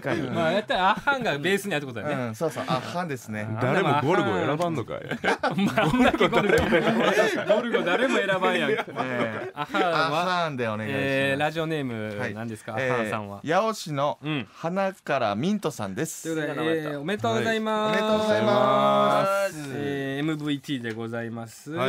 かに。まあやったらアッハンがベースにあることだよね。うん、そうそう、アハンですね。誰もゴルゴ選ばんのかい。ゴルゴ誰も選ばん。やん。えー、アハンは。アハンでお願いします。ラジオネームなんですか、はい、アハンさんは。八尾市の花からミントさんです。おめでとうございます。はおめでとうございます。え MVT でございます。は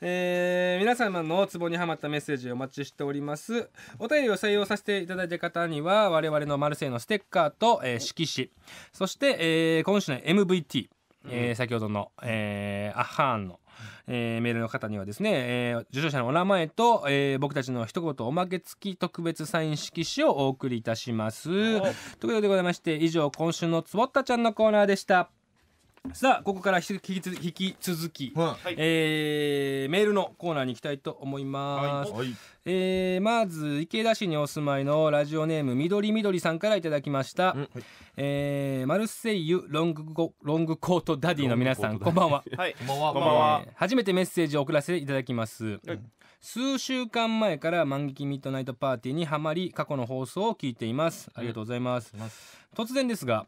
え皆様のツボにはまったメッセージお待ちしております。お便りを採用させていただいた方には我々々のマルセイのステッカーと、えー、色紙そして、えー、今週の m v t うん、えー、先ほどの、えー、アハーンの、えー、メールの方にはですね、えー、受賞者のお名前と、えー、僕たちの一言おまけ付き特別サイン色紙をお送りいたします。ということでございまして以上今週のつぼったちゃんのコーナーでした。さあここから引き続き、はい、えー、メールのコーナーに行きたいと思います、はい、えー、まず池田市にお住まいのラジオネームみどりみどりさんからいただきました、はい、えー、マルセイユロングロングコートダディの皆さんこんばんは、はい、こんばんは、初めてメッセージを送らせていただきます、はい数週間前から「万劇ミッドナイトパーティー」にはまり過去の放送を聞いていますありがとうございます、うん、突然ですが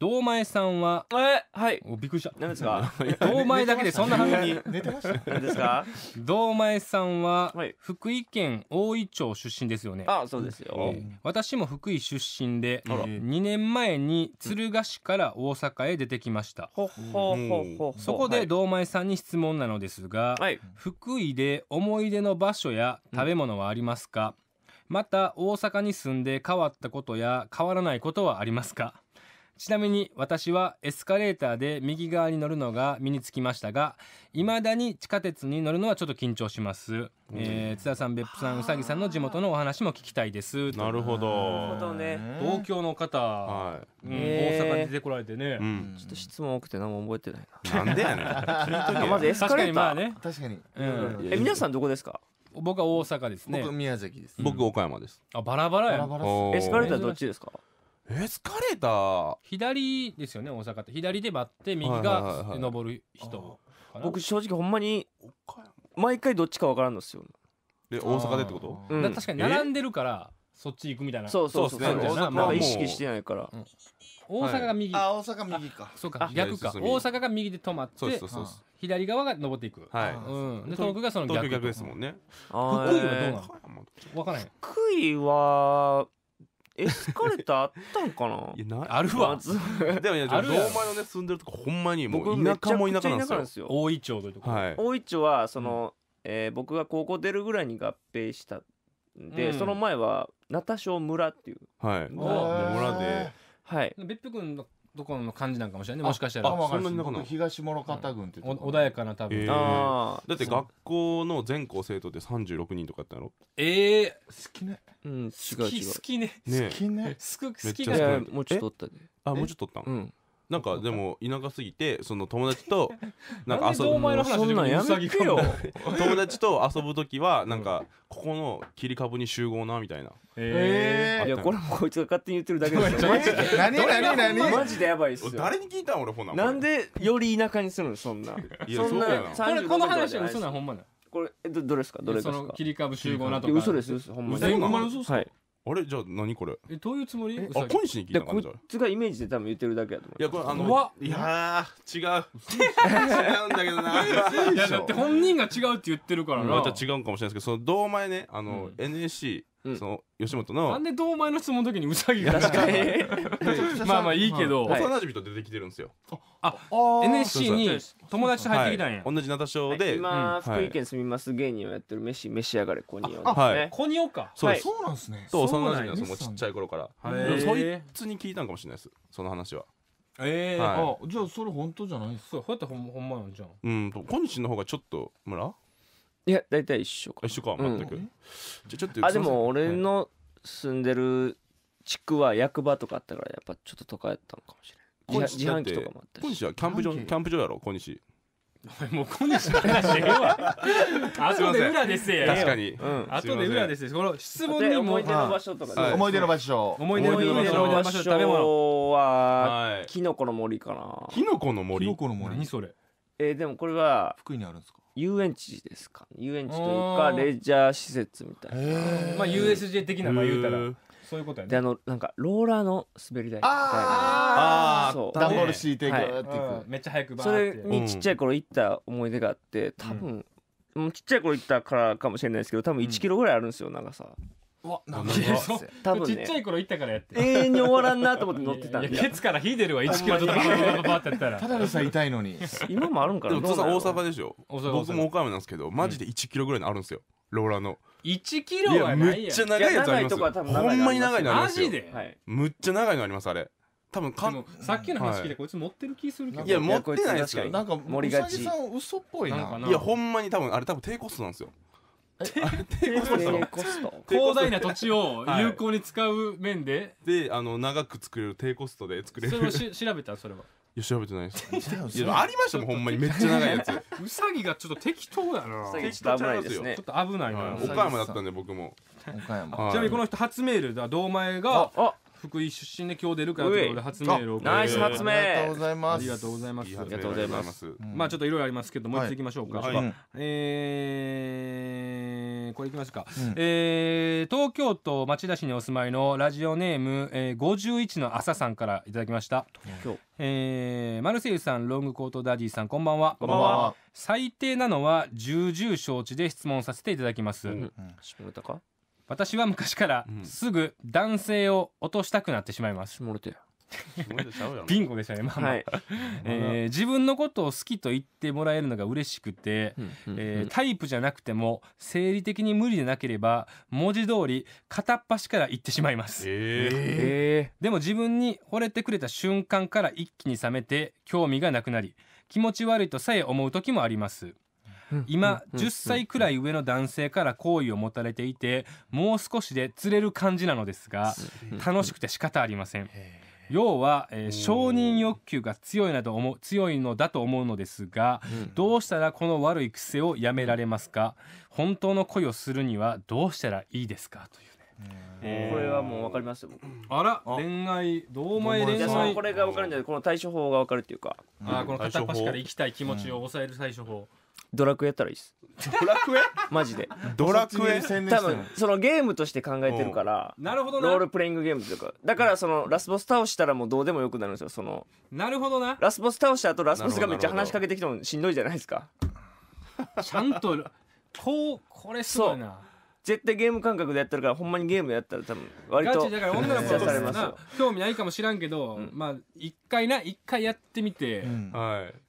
堂前さんはえはいおびっくりした何ですか 堂前だけでそんな反応に寝てました何ですか 堂前さんは福井県大井町出身ですよねあそうですよ私も福井出身で2年前に敦賀市から大阪へ出てきましたそこで堂前さんに質問なのですが福井で思い出の場所や食べ物はありますかまた大阪に住んで変わったことや変わらないことはありますかちなみに私はエスカレーターで右側に乗るのが身につきましたが、いまだに地下鉄に乗るのはちょっと緊張します。えー、津田さん、別府さん、うさぎさんの地元のお話も聞きたいです。なるほど。東京の方、大阪に出てこられてね、ちょっと質問多くて何も覚えてないな。んでやねん。まずエスカレーター。確かに。え、皆さんどこですか僕は大阪ですね。僕宮崎です。僕岡山です。あ、バラバラや。エスカレーターどっちですかエスカレーター左ですよね大阪って左で待って右が登る人僕正直ほんまに毎回どっちか分からんのですよで大阪でってことうんか確かに並んでるからそっち行くみたいなそうそうそうそうそうっすね大阪まあ意識してないから大阪が右あ大阪右かそうか逆か大阪が右で止まっそうてそうそう左側が登っていくはいうんで東京がその東京逆ですもんねあー福井はどうなのわからない福井はエスカレーターあったんかな いやなあるわでもいや堂前のね住んでるとこほんまにもう田舎も田舎なんですよ大井町というとこ、はい、大井町はその、うん、えー、僕が高校出るぐらいに合併したで、うん、その前は名田小村っていう、はい、村ではい別府君のどこの感じなんかもしれないねもしかしたらそんなに東諸方郡っていう穏やかな多分、えーだって学校の全校生徒で36人とかやったやろええ好きねうん違う好き好きねね好きね好きち好きもうちょっとおったであもうちょっとおったうんなんかでも田舎すぎてその友達と なんか遊ぶそんなんやめてよ 友達と遊ぶ時はなんかここの切り株に集合なみたいなええー、いやこれもこいつが勝手に言ってるだけですよ何何何マジでやばいっすよ誰に聞いたん俺ほななんでより田舎にするのそんなそんなこれこの話は嘘なほんまなこれどどれですかどれですか切り株集合なとか嘘です嘘ほんまに嘘ですか、はいあれじゃあ何これえどういうつもりあ小西に聞いたこっちがイメージで多分言ってるだけやと思ういやこれあのわいや違う 違うんだけどないやだって本人が違うって言ってるからなまた違うかもしれないですけどその堂前ねあの、NSC その吉本のなんで堂前の質問の時にウサギが確かに まあまあいいけど、幼馴染と出てきてるんですよ。あ NSC に友達と入ってきたんや、同じナタショーで、今、福井県住みます芸人をやってる飯召し上がれコニオあはいコニオかそうそうなんですね。と幼馴染なんですよ。ちっちゃい頃から。へーそいつに聞いたんかもしれないです。その話は。ええはあじゃあそれ本当じゃないっすそうこうやってほんほんまなんじゃんうんと小西の方がちょっと村いや大体一緒か一緒か全く、うんじゃあちょっとあでも俺の住んでる地区は役場とかあったからやっぱちょっと都会やったのかもしれない自自販機とかもあった小西はキャンプ場キャンプ場やろ小西もう小西の話ええわ 後で裏ですや確かにうん後で裏ですよこの質問でに思い出の場所とかはい思い出の場所思い出の場所食べ物ははいキノコの森かなキノコの森キノコの森何それえーでもこれは福井にあるんですか遊園地ですか遊園地というかレジャー施設みたいなまあ USJ 的なまあ言うたらそういうことやねであのなんかローラーの滑り台みたいなああそうンボール敷いてグーっていく、めっちゃ早くバーってそれにちっちゃい頃行った思い出があって多分、うん、ちっちゃい頃行ったからかもしれないですけど多分1キロぐらいあるんですよ長さ、わなんか 多分、ね、ちっちゃい頃行ったからやって永遠に終わらんなと思って乗ってたんや、ケツから火出るわ1キロとかババってやったらただでさ痛いのに今もあるんかなでも大阪でしょ大僕も岡山なんですけどマジで1キロぐらいのあるんですよ、ローラーの1キロはないやめっちゃ長いやつありますほんまに長いのありますマジで、はい、むっちゃ長いのありますあれ多分かさっきの話聞いてこいつ持ってる気するけど、はい、いや持ってないですよなんか森がちさん嘘っぽいないやほんまに多分あれ多分低コストなんですよ低コスト広大な土地を有効に使う面で、であの長く作れる低コストで作れるそれをし調べたそれはいや調べてないですいやありましたもんほんまにめっちゃ長いやつうさぎがちょっと適当やな適当ちゃいますよちょっと危ないな岡山だったんで僕も岡山ちなみにこの人初メールだ堂前があ福井出身で今日出るからと初メールをナイス発明ありがとうございますありがとうございますありがとうございますまあちょっといろいろありますけどもう一ついきましょうか、はえこれいきますか、うえ東京都町田市にお住まいのラジオネーム、えー、51の朝さんからいただきました東えー、マルセイユさんロングコートダディさんこんばんはこんばんは最低なのは重々承知で質問させていただきます、うん、うん、私は昔からすぐ男性を落としたくなってしまいます、れてビンゴでしたねまあまあ、はい、えー自分のことを好きと言ってもらえるのが嬉しくて、えータイプじゃなくても生理的に無理でなければ文字通り片っ端から言ってしまいます、ええでも自分に惚れてくれた瞬間から一気に冷めて興味がなくなり気持ち悪いとさえ思う時もあります今10歳くらい上の男性から好意を持たれていてもう少しで釣れる感じなのですが楽しくて仕方ありません。要は、えー、承認欲求が強いなと思う強いのだと思うのですが、どうしたらこの悪い癖をやめられますか本当の恋をするにはどうしたらいいですかというこれはもう分かりますよあら恋愛ど同前恋愛これが分かるんじゃないこの対処法が分かるっていうか、あこの片っ端から行きたい気持ちを抑える対処法、ドラクエやったらいいですドラクエマジでドラクエ多分そのゲームとして考えてるからなるほどロールプレイングゲームというかだからそのラスボス倒したらもうどうでもよくなるんですよそのなるほどなラスボス倒した後ラスボスがめっちゃ話しかけてきてもしんどいじゃないですかちゃんとこうこれすごいな絶対ゲーム感覚でやってるからほんまにゲームやったら多分割とガチだから女の子す興味ないかもしらんけど、うん、まあ一回な一回やってみて、うん、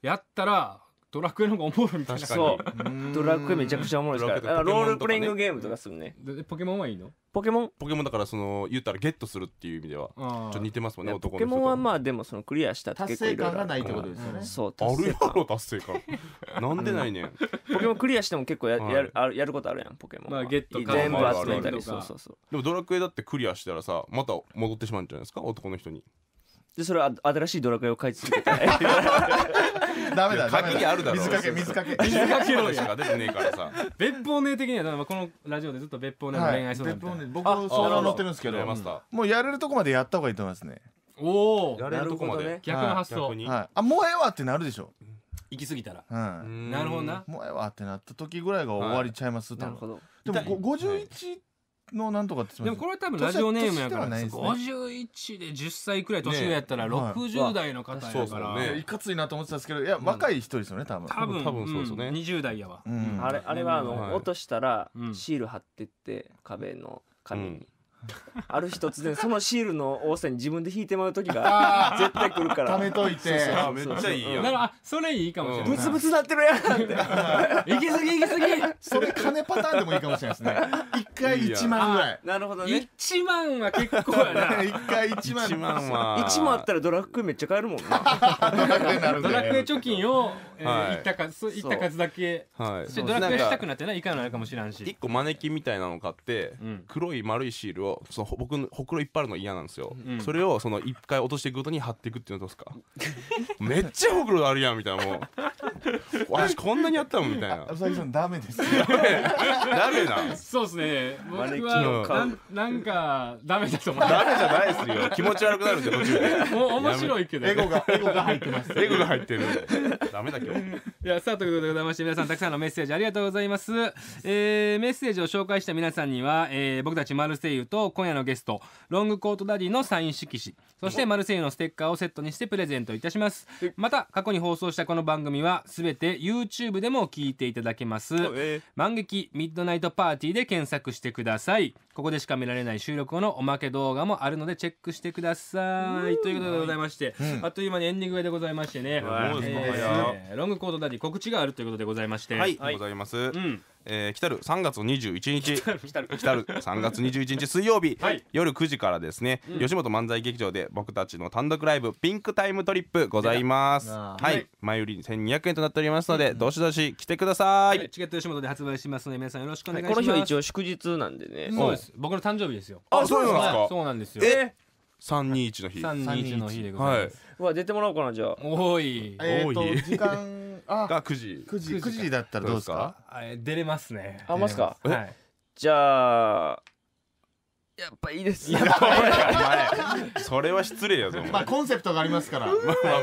やったらドラクエの方がおもろいみたいな確かにそうドラクエめちゃくちゃおもろいですからあロールプレイングゲームとかするねポケモンはいいのポケモンポケモンだからその言ったらゲットするっていう意味ではちょっと似てますもんね男のポケモンはまあでもそのクリアした達成感がないってことですよねそうあるやろ達成感 なんでないねんポケモンクリアしても結構やるやることあるやんポケモンまあゲット全部集めたりそうそうそうでもドラクエだってクリアしたらさまた戻ってしまうんじゃないですか男の人にでそれは新しいドラクエを買いて続けたいダメだダメあるだろ水かけ水かけ水かけろしか出てねえからさ別府ね的にはこのラジオでずっと別府ねの恋愛相談みたいな、別法ね僕それはってるんですけどもうやれるとこまでやった方がいいと思いますねおおやれるとこまで、逆の発想、はいはあもうええわってなるでしょ行き過ぎたら、なるほどなもうええわってなった時ぐらいが終わりちゃいます、はなるほどでも51のなんとかってでもこれは多分ラジオネームやから、ね、51で10歳くらい年上やったら60代の方やから、ね、いかついなと思ってたんですけどいや若い人ですよね多分多分多分そうですよね、うん、20代やわ、うん、あれあれはあの、はい、落としたらシール貼ってって壁の紙に、ある日突然 そのシールの多さに自分で引いてもらう時が絶対来るから貯めといてめっちゃいいよあそれいいかもしれないブツブツなってるやんって行き過ぎ行き過ぎそれ金パターンでもいいかもしれないですね一回1万ぐらいなるほどね1万は結構やな一回1万1万は1万あったらドラクエめっちゃ買えるもんなドラクエ貯金をいった数だけドラクエしたくなってないかないかもしれんし1個招きみたいなの買って黒い丸いシールをその僕のほくろいっぱいあるの嫌なんですよ、うん、それをその一回落としていくごとに貼っていくっていうのはどうですかめっちゃほくろあるやんみたいなもう私こんなにやったもんみたいなうさぎさんダメですダメなそうですね僕はななんかダメだと思うダメじゃないですよ気持ち悪くなるんで途中でお面白いけどエゴがエゴが入ってますエゴが入ってるダメだ今日いやさあということでございまして皆さんたくさんのメッセージありがとうございます、えー、メッセージを紹介した皆さんには、えー、僕たちマルセイユと今夜のゲストロングコートダディのサイン色紙そしてマルセイユのステッカーをセットにしてプレゼントいたしますまた過去に放送したこの番組はすべて YouTube でも聞いていただけます万劇ミッドナイトパーティーで検索してくださいここでしか見られない収録後のおまけ動画もあるのでチェックしてくださいということでございまして、あっという間にエンディングでございましてね、えーロングコートダディ告知があるということでございましてはい、ございます、うんえー、来たる3月21日来たる3月21日水曜日、はい、夜9時からですね、うん、吉本漫才劇場で僕たちの単独ライブピンクタイムトリップございますはい、はい、前売り1200円となっておりますので、うん、どしどし来てください、はい、チケット吉本で発売しますので皆さんよろしくお願いします、この日は一応祝日なんでねそうです僕の誕生日ですよあそうなんですかそうなんですよえ三二一の日三二一の日でございます、はうわ出てもらおうかなじゃあ多いえー、多いと時間が9時9時9時だったらどうですかあ出れますねあますか、はい、じゃあやっぱいいです。やっぱいいそれは失礼やぞ。まあコンセプトがありますから。まあ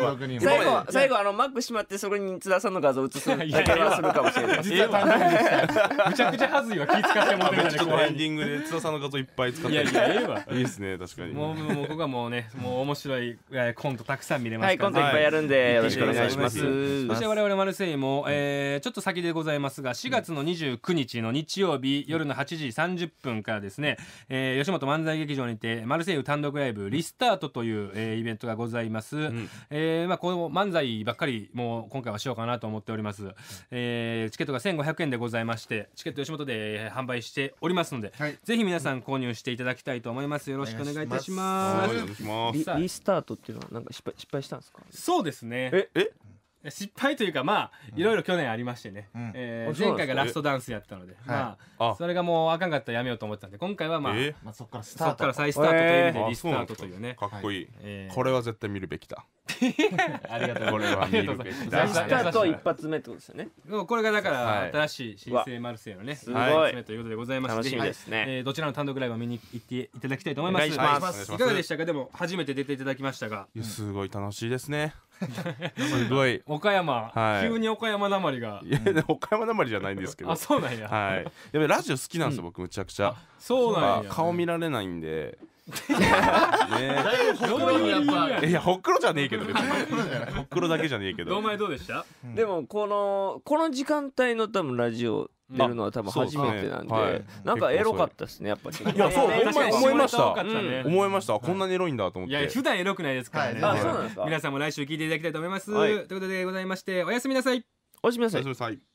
まあま最後最後あのマックしまってそこに津田さんの画像映すだけはするかもしれない。実は単純でした。むちゃくちゃ恥ずいわ気使ってもらってちょっエンディングで津田さんの画像いっぱい使って。いやいやええわ。いいですね確かに。もうもう僕はもうねもう面白いコントたくさん見れますから。はいコントいっぱいやるんでよろしくお願いします。そして我々マルセイもえちょっと先でございますが4月の29日の日曜日夜の8時30分からですね。えー吉本漫才劇場にてマルセイユ単独ライブリスタートという、えー、イベントがございます、うん、えー、まあ、この漫才ばっかりもう今回はしようかなと思っております、えー、チケットが1500円でございましてチケット吉本で販売しておりますので、はい、ぜひ皆さん購入していただきたいと思いますよろしくお願いいたしますリスタートっていうのはなんか失敗失敗したんですかそうですねええ失敗というかまあいろいろ去年ありましてね、うん、えー、前回がラストダンスやったので、まあ、あそれがもうあかんかったらやめようと思ってたんで今回はまあ、えー、まあ、そこからスタートから再スタートという意味でリスタートというね、えー、かっこいい、えー、これは絶対見るべきだ ありがとうございます。ラスタート一発目ってことですよね。これがだから新しい新生マルセイのね、一発目ということでございます。楽しみですね。えー、どちらの単独ライブを見に行っていただきたいと思います。いますいかがでしたか。でも初めて出ていただきましたが、すごい楽しいですね。すごい岡山、はい、急に岡山なまりがいや、ね、岡山なまりじゃないんですけどあそうなんやはいやラジオ好きなんですよ、僕むちゃくちゃそうなんや、ね、顔見られないんでだいぶほくろやっぱいやほっくろじゃねえけど別にほっくろだけじゃねえけどお前どうでしたでもこのこの時間帯の多分ラジオ出るのは多分初めてなんで、なんかエロかったですねやっぱりいやそうほん思いました、思いましたこんなにエロいんだと思っていや普段エロくないですからね、はい、皆さんも来週聞いていただきたいと思います、ということでございましておやすみなさいおやすみなさい